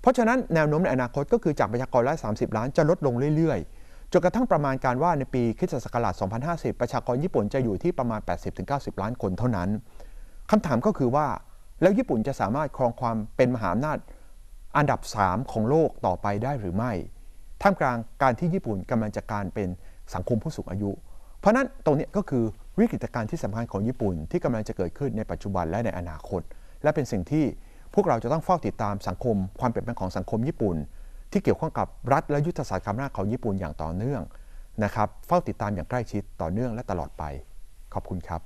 เพราะฉะนั้นแนวโน้มในอนาคตก็คือจากประชากรละ30ล้านจะลดลงเรื่อยๆจนกระทั่งประมาณการว่าในปีคศ2050 ประชากรญี่ปุ่นจะอยู่ที่ประมาณ80-90 ล้านคนเท่านั้นคำถามก็คือว่าแล้วญี่ปุ่นจะสามารถครองความเป็นมหาอำนาจ อันดับ 3 ของโลกต่อไปได้หรือไม่ ท่ามกลางการที่ญี่ปุ่นกำลังจะการเป็นสังคมผู้สูงอายุ เพราะนั้นตรงนี้ก็คือวิกฤตการณ์ที่สำคัญของญี่ปุ่น ที่กำลังจะเกิดขึ้นในปัจจุบันและในอนาคต และเป็นสิ่งที่พวกเราจะต้องเฝ้าติดตามสังคมความเปลี่ยนแปลงของสังคมญี่ปุ่น ที่เกี่ยวข้องกับรัฐ และยุทธศาสตร์ความน่าของญี่ปุ่นอย่างต่อเนื่องนะครับเฝ้าติดตามอย่างใกล้ชิดต่อเนื่องและตลอดไป ขอบคุณครับ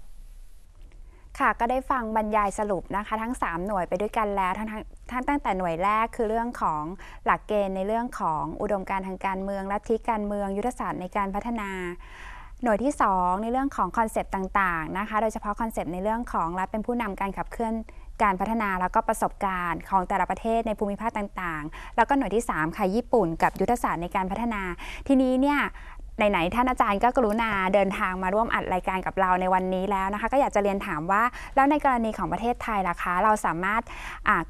ค่ะก็ได้ฟังบรรยายสรุปนะคะทั้ง 3 หน่วยไปด้วยกันแล้วทั้งทั้งตั้งแต่หน่วยแรกคือเรื่องของหลักเกณฑ์ในเรื่องของอุดมการทางการเมืองลัทธิการเมืองยุทธศาสตร์ในการพัฒนา หน่วยที่ 2 ในเรื่องของคอนเซปต์ต่างๆนะคะ โดยเฉพาะคอนเซปต์ในเรื่องของรัฐเป็นผู้นำการขับเคลื่อนการพัฒนาแล้วก็ประสบการณ์ของแต่ละประเทศในภูมิภาคต่าง ๆ แล้วก็หน่วยที่3ค่ะญี่ปุ่นกับยุทธศาสตร์ในการพัฒนา ทีนี้เนี่ยไหนๆท่านอาจารย์ก็กรุณาเดินทางมาร่วมอัดรายการกับเราในวันนี้แล้วนะคะก็อยากจะเรียนถามว่าแล้วในกรณีของประเทศไทยล่ะคะ เราสามารถ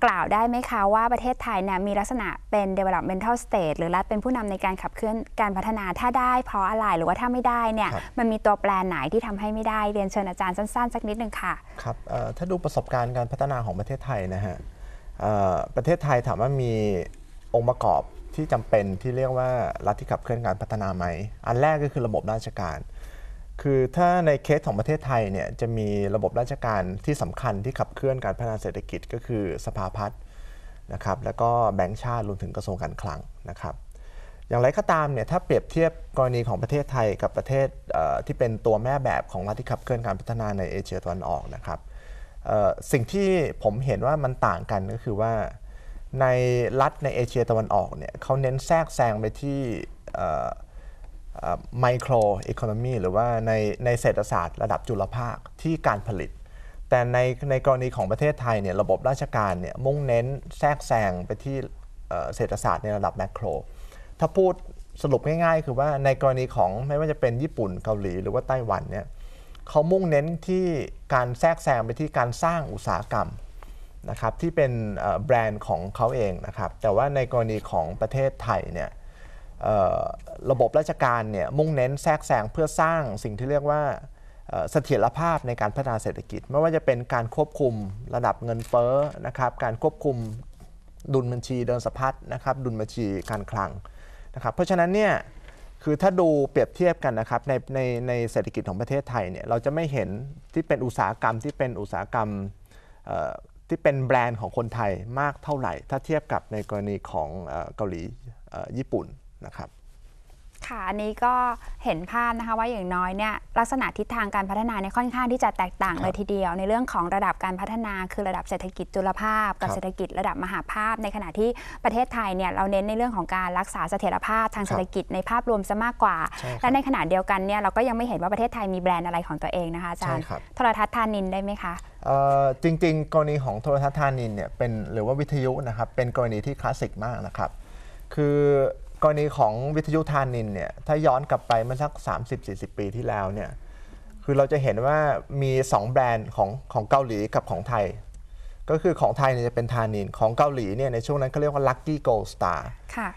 กล่าวได้ไหมคะว่าประเทศไทยเนี่ยมีลักษณะเป็น developmental state หรือรัฐเป็นผู้นำในการขับเคลื่อนการพัฒนาถ้าได้เพราะอะไรหรือว่าถ้าไม่ได้เนี่ยมันมีตัวแปรไหนที่ทำให้ไม่ได้เรียนเชิญอาจารย์สั้นๆสักนิดนึงค่ะครับถ้าดูประสบการณ์การพัฒนาของประเทศไทยนะฮะประเทศไทยถามว่ามีองค์ประกอบที่จำเป็นที่เรียกว่ารัฐที่ขับเคลื่อนการพัฒนาไหม อันแรกก็คือระบบราชการ คือถ้าในเคสของประเทศไทยเนี่ยจะมีระบบราชการที่สำคัญที่ขับเคลื่อนการพัฒนาเศรษฐกิจ ก็คือสภาพัฒน์นะครับแล้วก็แบงก์ชาติรวมถึงกระทรวงการคลังนะครับ อย่างไรก็ตามเนี่ยถ้าเปรียบเทียบกรณีของประเทศไทยกับประเทศที่เป็นตัวแม่แบบของรัฐที่ขับเคลื่อนการพัฒนาในเอเชียตะวันออกนะครับสิ่งที่ผมเห็นว่ามันต่างกันก็คือว่าในรัฐในเอเชียตะวันออกเนี่ยเขาเน้นแทรกแซงไปที่ไมโครอีโคโนมีหรือว่าในในเศรษฐศาสตร์ระดับจุลภาคที่การผลิต แต่ในในกรณีของประเทศไทยเนี่ยระบบราชการเนี่ยมุ่งเน้นแทรกแซงไปที่เศรษฐศาสตร์ในระดับแมกโรถ้าพูดสรุปง่าย ๆ คือว่าในกรณีของไม่ว่าจะเป็นญี่ปุ่นเกาหลีหรือว่าไต้หวันเนี่ยเขามุ่งเน้นที่การแทรกแซงไปที่การสร้างอุตสาหกรรมนะครับที่เป็นแบรนด์ของเขาเองนะครับแต่ว่าในกรณีของประเทศไทยเนี่ยระบบราชการเนี่ยมุ่งเน้นแทรกแซงเพื่อสร้างสิ่งที่เรียกว่าเสถียรภาพในการพัฒนาเศรษฐกิจ ไม่ว่าจะเป็นการควบคุมระดับเงินเฟ้อนะครับการควบคุมดุลบัญชีเดินสะพัดนะครับดุลบัญชีการคลังนะครับเพราะฉะนั้นเนี่ยคือถ้าดูเปรียบเทียบกันนะครับในในในเศรษฐกิจของประเทศไทยเนี่ยเราจะไม่เห็นที่เป็นอุตสาหกรรมที่เป็นอุตสาหกรรมที่เป็นแบรนด์ของคนไทยมากเท่าไหร่ ถ้าเทียบกับในกรณีของเกาหลีญี่ปุ่นนะครับค่ะอันนี้ก็เห็นภาพนะคะว่าอย่างน้อยเนี่ยลักษณะทิศทางการพัฒนาในค่อนข้างที่จะแตกต่างเลยทีเดียวในเรื่องของระดับการพัฒนาคือระดับเศรษฐกิจจุลภาพกับเศรษฐกิจ ระดับมหาภาพในขณะที่ประเทศไทยเนี่ยเราเน้นในเรื่องของการรักษาเสถียรภาพทางเศรษฐกิจในภาพรวมซะมากกว่า และในขณะเดียวกันเนี่ยเราก็ยังไม่เห็นว่าประเทศไทยมีแบรนด์อะไรของตัวเองนะคะอาจารย์โทรทัศน์ทานินได้ไหมคะจริงๆ กรณีของโทรทัศน์ธานินเนี่ยเป็นหรือว่าวิทยุนะครับ เป็นกรณีที่คลาสสิกมากนะครับ คือกรณีของวิทยุธานินเนี่ยถ้าย้อนกลับไปเมื่อสัก 30-40 ปีที่แล้วเนี่ยคือเราจะเห็นว่ามี 2 แบรนด์ของของเกาหลีกับของไทย ก็คือของไทยเนี่ยจะเป็นธานินของเกาหลีเนี่ยในช่วงนั้นเขาเรียกว่า Lucky Gold Star ค่ะ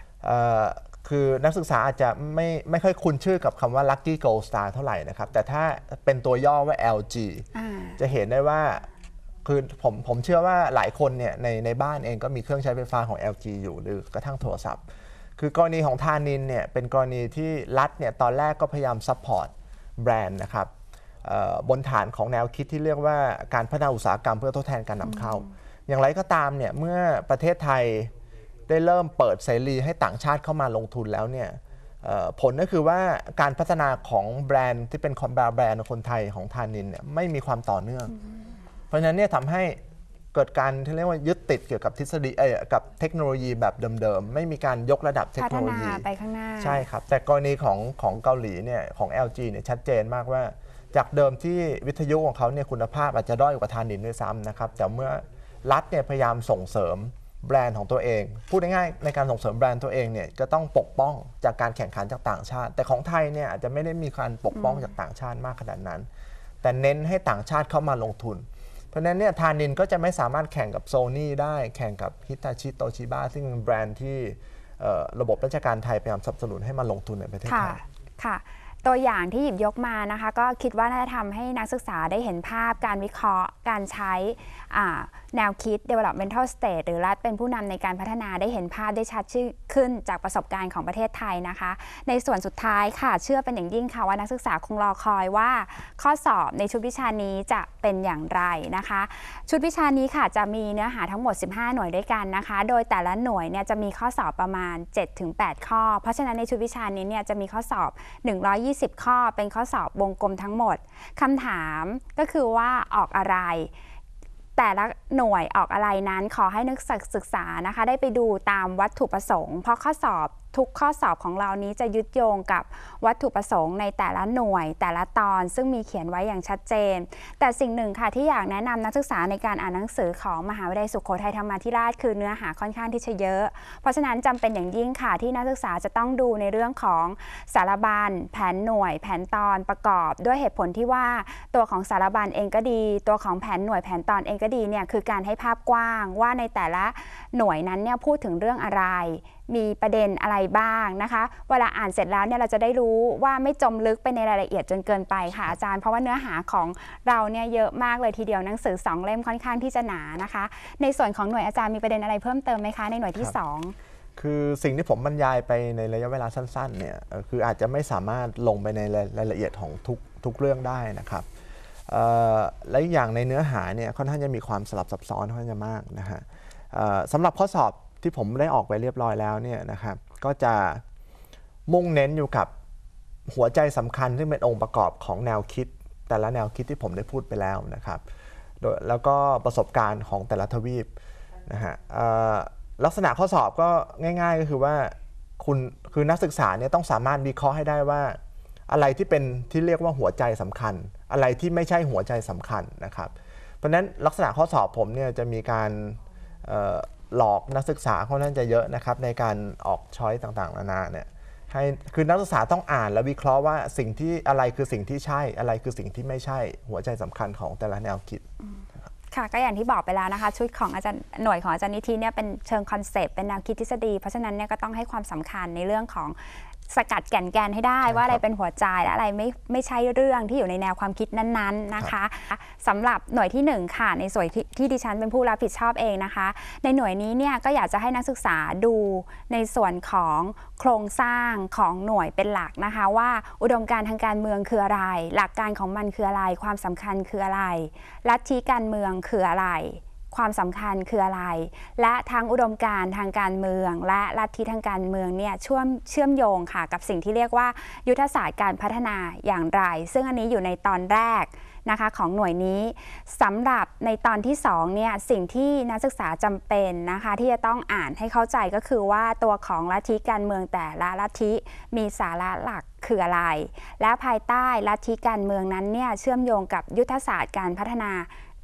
คือนักศึกษาอาจจะไม่ไม่ค่อยคุ้นชื่อกับคำว่า Lucky Gold Star เท่าไหร่นะครับ แต่ถ้าเป็นตัวย่อว่า LG จะเห็นได้ว่า คือผมผมเชื่อว่าหลายคนเนี่ยในในบ้านเองก็มีเครื่องใช้ไฟฟ้าของ LG อยู่หรือกระทั่งโทรศัพท์ คือกรณีของทานินเนี่ยเป็นกรณีที่รัฐเนี่ยตอนแรกก็พยายามซัพพอร์ตแบรนด์นะครับบนฐานของแนวคิดที่เรียกว่าการพัฒนาอุตสาหกรรมเพื่อทดแทนการนำเข้า อย่างไรก็ตามเนี่ยเมื่อประเทศไทยได้เริ่มเปิดเสรีให้ต่างชาติเข้ามาลงทุนแล้วเนี่ยผลก็คือว่าการพัฒนาของแบรนด์ที่เป็นคอมบาแบรนด์คนไทยของทานินเนี่ยไม่มีความต่อเนื่อง เพราะฉะนั้นเนี่ยทำให้เกิดการที่เรียกว่ายึดติดเกี่ยวกับทฤษฎีเอ่อกับเทคโนโลยีแบบเดิม ๆ ไม่มีการยกระดับเทคโนโลยีไปข้างหน้า ใช่ครับ แต่กรณีของของเกาหลีเนี่ยของ LG เนี่ยชัดเจนมากว่า จากเดิมที่วิทยุของเขาเนี่ยคุณภาพอาจจะด้อยกว่าทานินด้วยซ้ำนะครับแต่เมื่อรัฐเนี่ยพยายามส่งเสริมแบรนด์ของตัวเองพูดง่ายๆในการส่งเสริมแบรนด์ตัวเองเนี่ยจะต้องปกป้องจากการแข่งขันจากต่างชาติ แต่ของไทยเนี่ยอาจจะไม่ได้มีการปกป้องจากต่างชาติมากขนาดนั้น แต่เน้นให้ต่างชาติเข้ามาลงทุนเพราะนั้นเนี่ยทานินก็จะไม่สามารถแข่งกับโซนี่ได้ แข่งกับฮิตาชิโตชิบ้าซึ่งเป็นแบรนด์ที่ระบบราชการไทยพยายามสนับสนุนให้มาลงทุนในประเทศไทยค่ะตัวอย่างที่หยิบยกมานะคะก็คิดว่าน่าจะทำให้นักศึกษาได้เห็นภาพ การวิเคราะห์ การใช้แนวคิด developmental state หรือรัฐเป็นผู้นำในการพัฒนาได้เห็นภาพได้ชัดขึ้นจากประสบการณ์ของประเทศไทยนะคะ ในส่วนสุดท้ายค่ะเชื่อเป็นอย่างยิ่งค่ะว่านักศึกษาคงรอคอยว่า ข้อสอบในชุดวิชานี้จะเป็นอย่างไรนะคะ ชุดวิชานี้ค่ะจะมีเนื้อหาทั้งหมด 15 หน่วยด้วยกันนะคะ โดยแต่ละหน่วยเนี่ยจะมีข้อสอบประมาณ 7-8 ข้อเพราะฉะนั้นในชุดวิชานี้เนี่ยจะมีข้อสอบ 120 20ข้อเป็นข้อสอบวงกลมทั้งหมดคำถามก็คือว่าออกอะไร แต่ละหน่วยออกอะไรนั้นขอให้นักศึกษานะคะ ได้ไปดูตามวัตถุประสงค์ เพราะข้อสอบทุกข้อสอบของเรานี้ จะยึดโยงกับวัตถุประสงค์ในแต่ละหน่วยแต่ละตอนซึ่งมีเขียนไว้อย่างชัดเจน แต่สิ่งหนึ่งค่ะ ที่อยากแนะนำนักศึกษาในการอ่านหนังสือของมหาวิทยาลัยสุขโขทัยธรรมาธิราชคือเนื้อหาค่อนข้างที่จะเยอะ เพราะฉะนั้นจำเป็นอย่างยิ่งค่ะ ที่นักศึกษาจะต้องดูในเรื่องของสารบัญ แผนหน่วย แผนตอนประกอบ ด้วยเหตุผลที่ว่าตัวของสารบัญเองก็ดี ตัวของแผนหน่วยแผนตอนเองก็ดีเนี่ยคือการให้ภาพกว้างว่าในแต่ละหน่วยนั้นเนี่ยพูดถึงเรื่องอะไรมีประเด็นอะไรบ้างนะคะเวลาอ่านเสร็จแล้วเนี่ยเราจะได้รู้ว่าไม่จมลึกไปในรายละเอียดจนเกินไปค่ะอาจารย์ เพราะว่าเนื้อหาของเราเนี่ยเยอะมากเลยทีเดียวหนังสือ 2 เล่มค่อนข้างที่จะหนานะคะในส่วนของหน่วยอาจารย์มีประเด็นอะไรเพิ่มเติมไหมคะในหน่วยที่ 2 คือสิ่งที่ผมบรรยายไปในระยะเวลาสั้นๆเนี่ยคืออาจจะไม่สามารถลงไปในรายละเอียดของทุกทุกเรื่องได้นะครับและอย่างในเนื้อหาเนี่ยค่อนข้างจะมีความสลับซับซ้อนค่อนข้างจะมากนะฮะสำหรับข้อสอบที่ผมได้ออกไปเรียบร้อยแล้วเนี่ยนะครับก็จะมุ่งเน้นอยู่กับหัวใจสำคัญซึ่งเป็นองค์ประกอบของแนวคิด แต่ละแนวคิดที่ผมได้พูดไปแล้วนะครับโดยแล้วก็ประสบการณ์ของแต่ละทวีปนะฮะลักษณะข้อสอบก็ง่ายๆก็คือว่าคุณคือนักศึกษาเนี่ยต้องสามารถวิเคราะห์ให้ได้ว่าอะไรที่เป็นที่เรียกว่าหัวใจสำคัญ อะไรที่ไม่ใช่หัวใจสำคัญนะครับ เพราะฉะนั้นลักษณะข้อสอบผมเนี่ยจะมีการหลอกนักศึกษาเขาน่าจะเยอะนะครับในการออกช้อยต่างๆนานาเนี่ยให้คือนักศึกษาต้องอ่าน และวิเคราะห์ว่าสิ่งที่อะไรคือสิ่งที่ใช่อะไรคือสิ่งที่ไม่ใช่หัวใจสำคัญของแต่ละแนวคิด ค่ะก็อย่างที่บอกไปแล้วนะคะชุดของอาจารย์หน่วยของอาจารย์นิธิเนี่ยเป็นเชิงคอนเซปต์เป็นแนวคิดทฤษฎี เพราะฉะนั้นเนี่ยก็ต้องให้ความสำคัญในเรื่องของสกัดแก่นแกนให้ได้ว่าอะไรเป็นหัวใจและอะไรไม่ไม่ใช่เรื่องที่อยู่ในแนวความคิดนั้นๆนะคะ สำหรับหน่วยที่1ค่ะในส่วนที่ดิฉันเป็นผู้รับผิดชอบเองนะคะ ในหน่วยนี้เนี่ยก็อยากจะให้นักศึกษาดูในส่วนของโครงสร้างของหน่วยเป็นหลักนะคะ ว่าอุดมการทางการเมืองคืออะไร หลักการของมันคืออะไรความสำคัญคืออะไรลัทธิการเมืองคืออะไรความสำคัญคืออะไร และทั้งอุดมการทางการเมือง และลัทธิทางการเมืองเนี่ยเชื่อมเชื่อมโยงค่ะกับสิ่งที่เรียกว่า ยุทธศาสตร์การพัฒนาอย่างไร ซึ่งอันนี้อยู่ในตอนแรกนะคะของหน่วยนี้สำหรับในตอนที่2เนี่ยสิ่งที่นักศึกษาจำเป็นนะคะ ที่จะต้องอ่านให้เข้าใจก็คือว่าตัวของลัทธิการเมืองแต่ละลัทธิมีสาระหลักคืออะไร และภายใต้ลัทธิการเมืองนั้นเนี่ยเชื่อมโยงกับยุทธศาสตร์การพัฒนา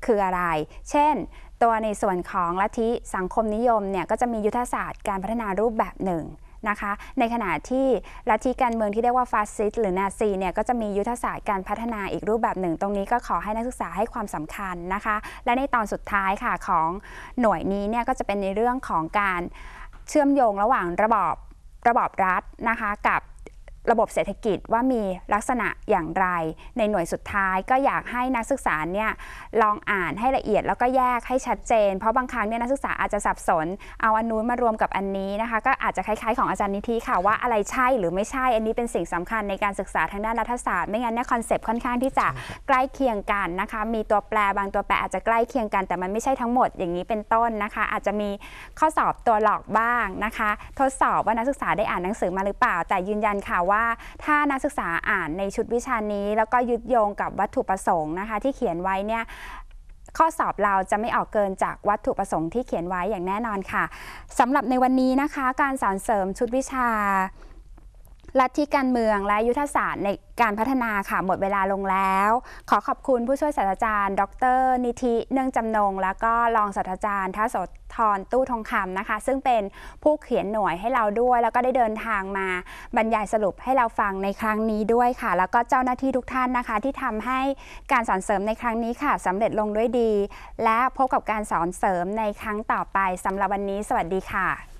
คืออะไร เช่นตัวในส่วนของลัทธิสังคมนิยมเนี่ยก็จะมียุทธศาสตร์การพัฒนารูปแบบหนึ่งนะคะ ในขณะที่ลัทธิการเมืองที่เรียกว่าฟาสซิสต์หรือนาซีเนี่ยก็จะมียุทธศาสตร์การพัฒนาอีกรูปแบบหนึ่ง ตรงนี้ก็ขอให้นักศึกษาให้ความสำคัญนะคะ และในตอนสุดท้ายค่ะของหน่วยนี้เนี่ยก็จะเป็นในเรื่องของการเชื่อมโยงระหว่างระบอบระบอบรัฐนะคะกับระบบเศรษฐกิจว่ามีลักษณะอย่างไร ในหน่วยสุดท้ายก็อยากให้นักศึกษาเนี่ยลองอ่านให้ละเอียด แล้วก็แยกให้ชัดเจน เพราะบางครั้งเนี่ยนักศึกษาอาจจะสับสนเอาอันนู้นมารวมกับอันนี้นะคะก็อาจจะคล้ายๆของอาจารย์นิธิค่ะว่าอะไรใช่หรือไม่ใช่ อันนี้เป็นสิ่งสำคัญในการศึกษาทางด้านรัฐศาสตร์ ไม่งั้นเนี่ยคอนเซปต์ค่อนข้างที่จะใกล้เคียงกันนะคะมีตัวแปรบางตัวแปรอาจจะใกล้เคียงกัน แต่มันไม่ใช่ทั้งหมดอย่างนี้เป็นต้นนะคะอาจจะมีข้อสอบตัวหลอกบ้างนะคะ ทดสอบว่านักศึกษาได้อ่านหนังสือมาหรือเปล่าแต่ยืนยันค่ะว่าว่าถ้านักศึกษาอ่านในชุดวิชานี้ แล้วก็ยึดโยงกับวัตถุประสงค์นะคะที่เขียนไว้เนี่ย ข้อสอบเราจะไม่ออกเกินจากวัตถุประสงค์ที่เขียนไว้อย่างแน่นอนค่ะสำหรับในวันนี้นะคะการสอนเสริมชุดวิชาลัทธิการเมืองและยุทธศาสตร์ในการพัฒนาค่ะ หมดเวลาลงแล้ว ขอขอบคุณผู้ช่วยศาสตราจารย์ ดร นิธิเนื่องจำนง และก็รองศาสตราจารย์ทัศทรตู้ทองคำนะคะ ซึ่งเป็นผู้เขียนหน่วยให้เราด้วย แล้วก็ได้เดินทางมาบรรยายสรุปให้เราฟังในครั้งนี้ด้วยค่ะ แล้วก็เจ้าหน้าที่ทุกท่านนะคะ ที่ทำให้การสอนเสริมในครั้งนี้ค่ะสำเร็จลงด้วยดี และพบกับการสอนเสริมในครั้งต่อไปสำหรับวันนี้สวัสดีค่ะ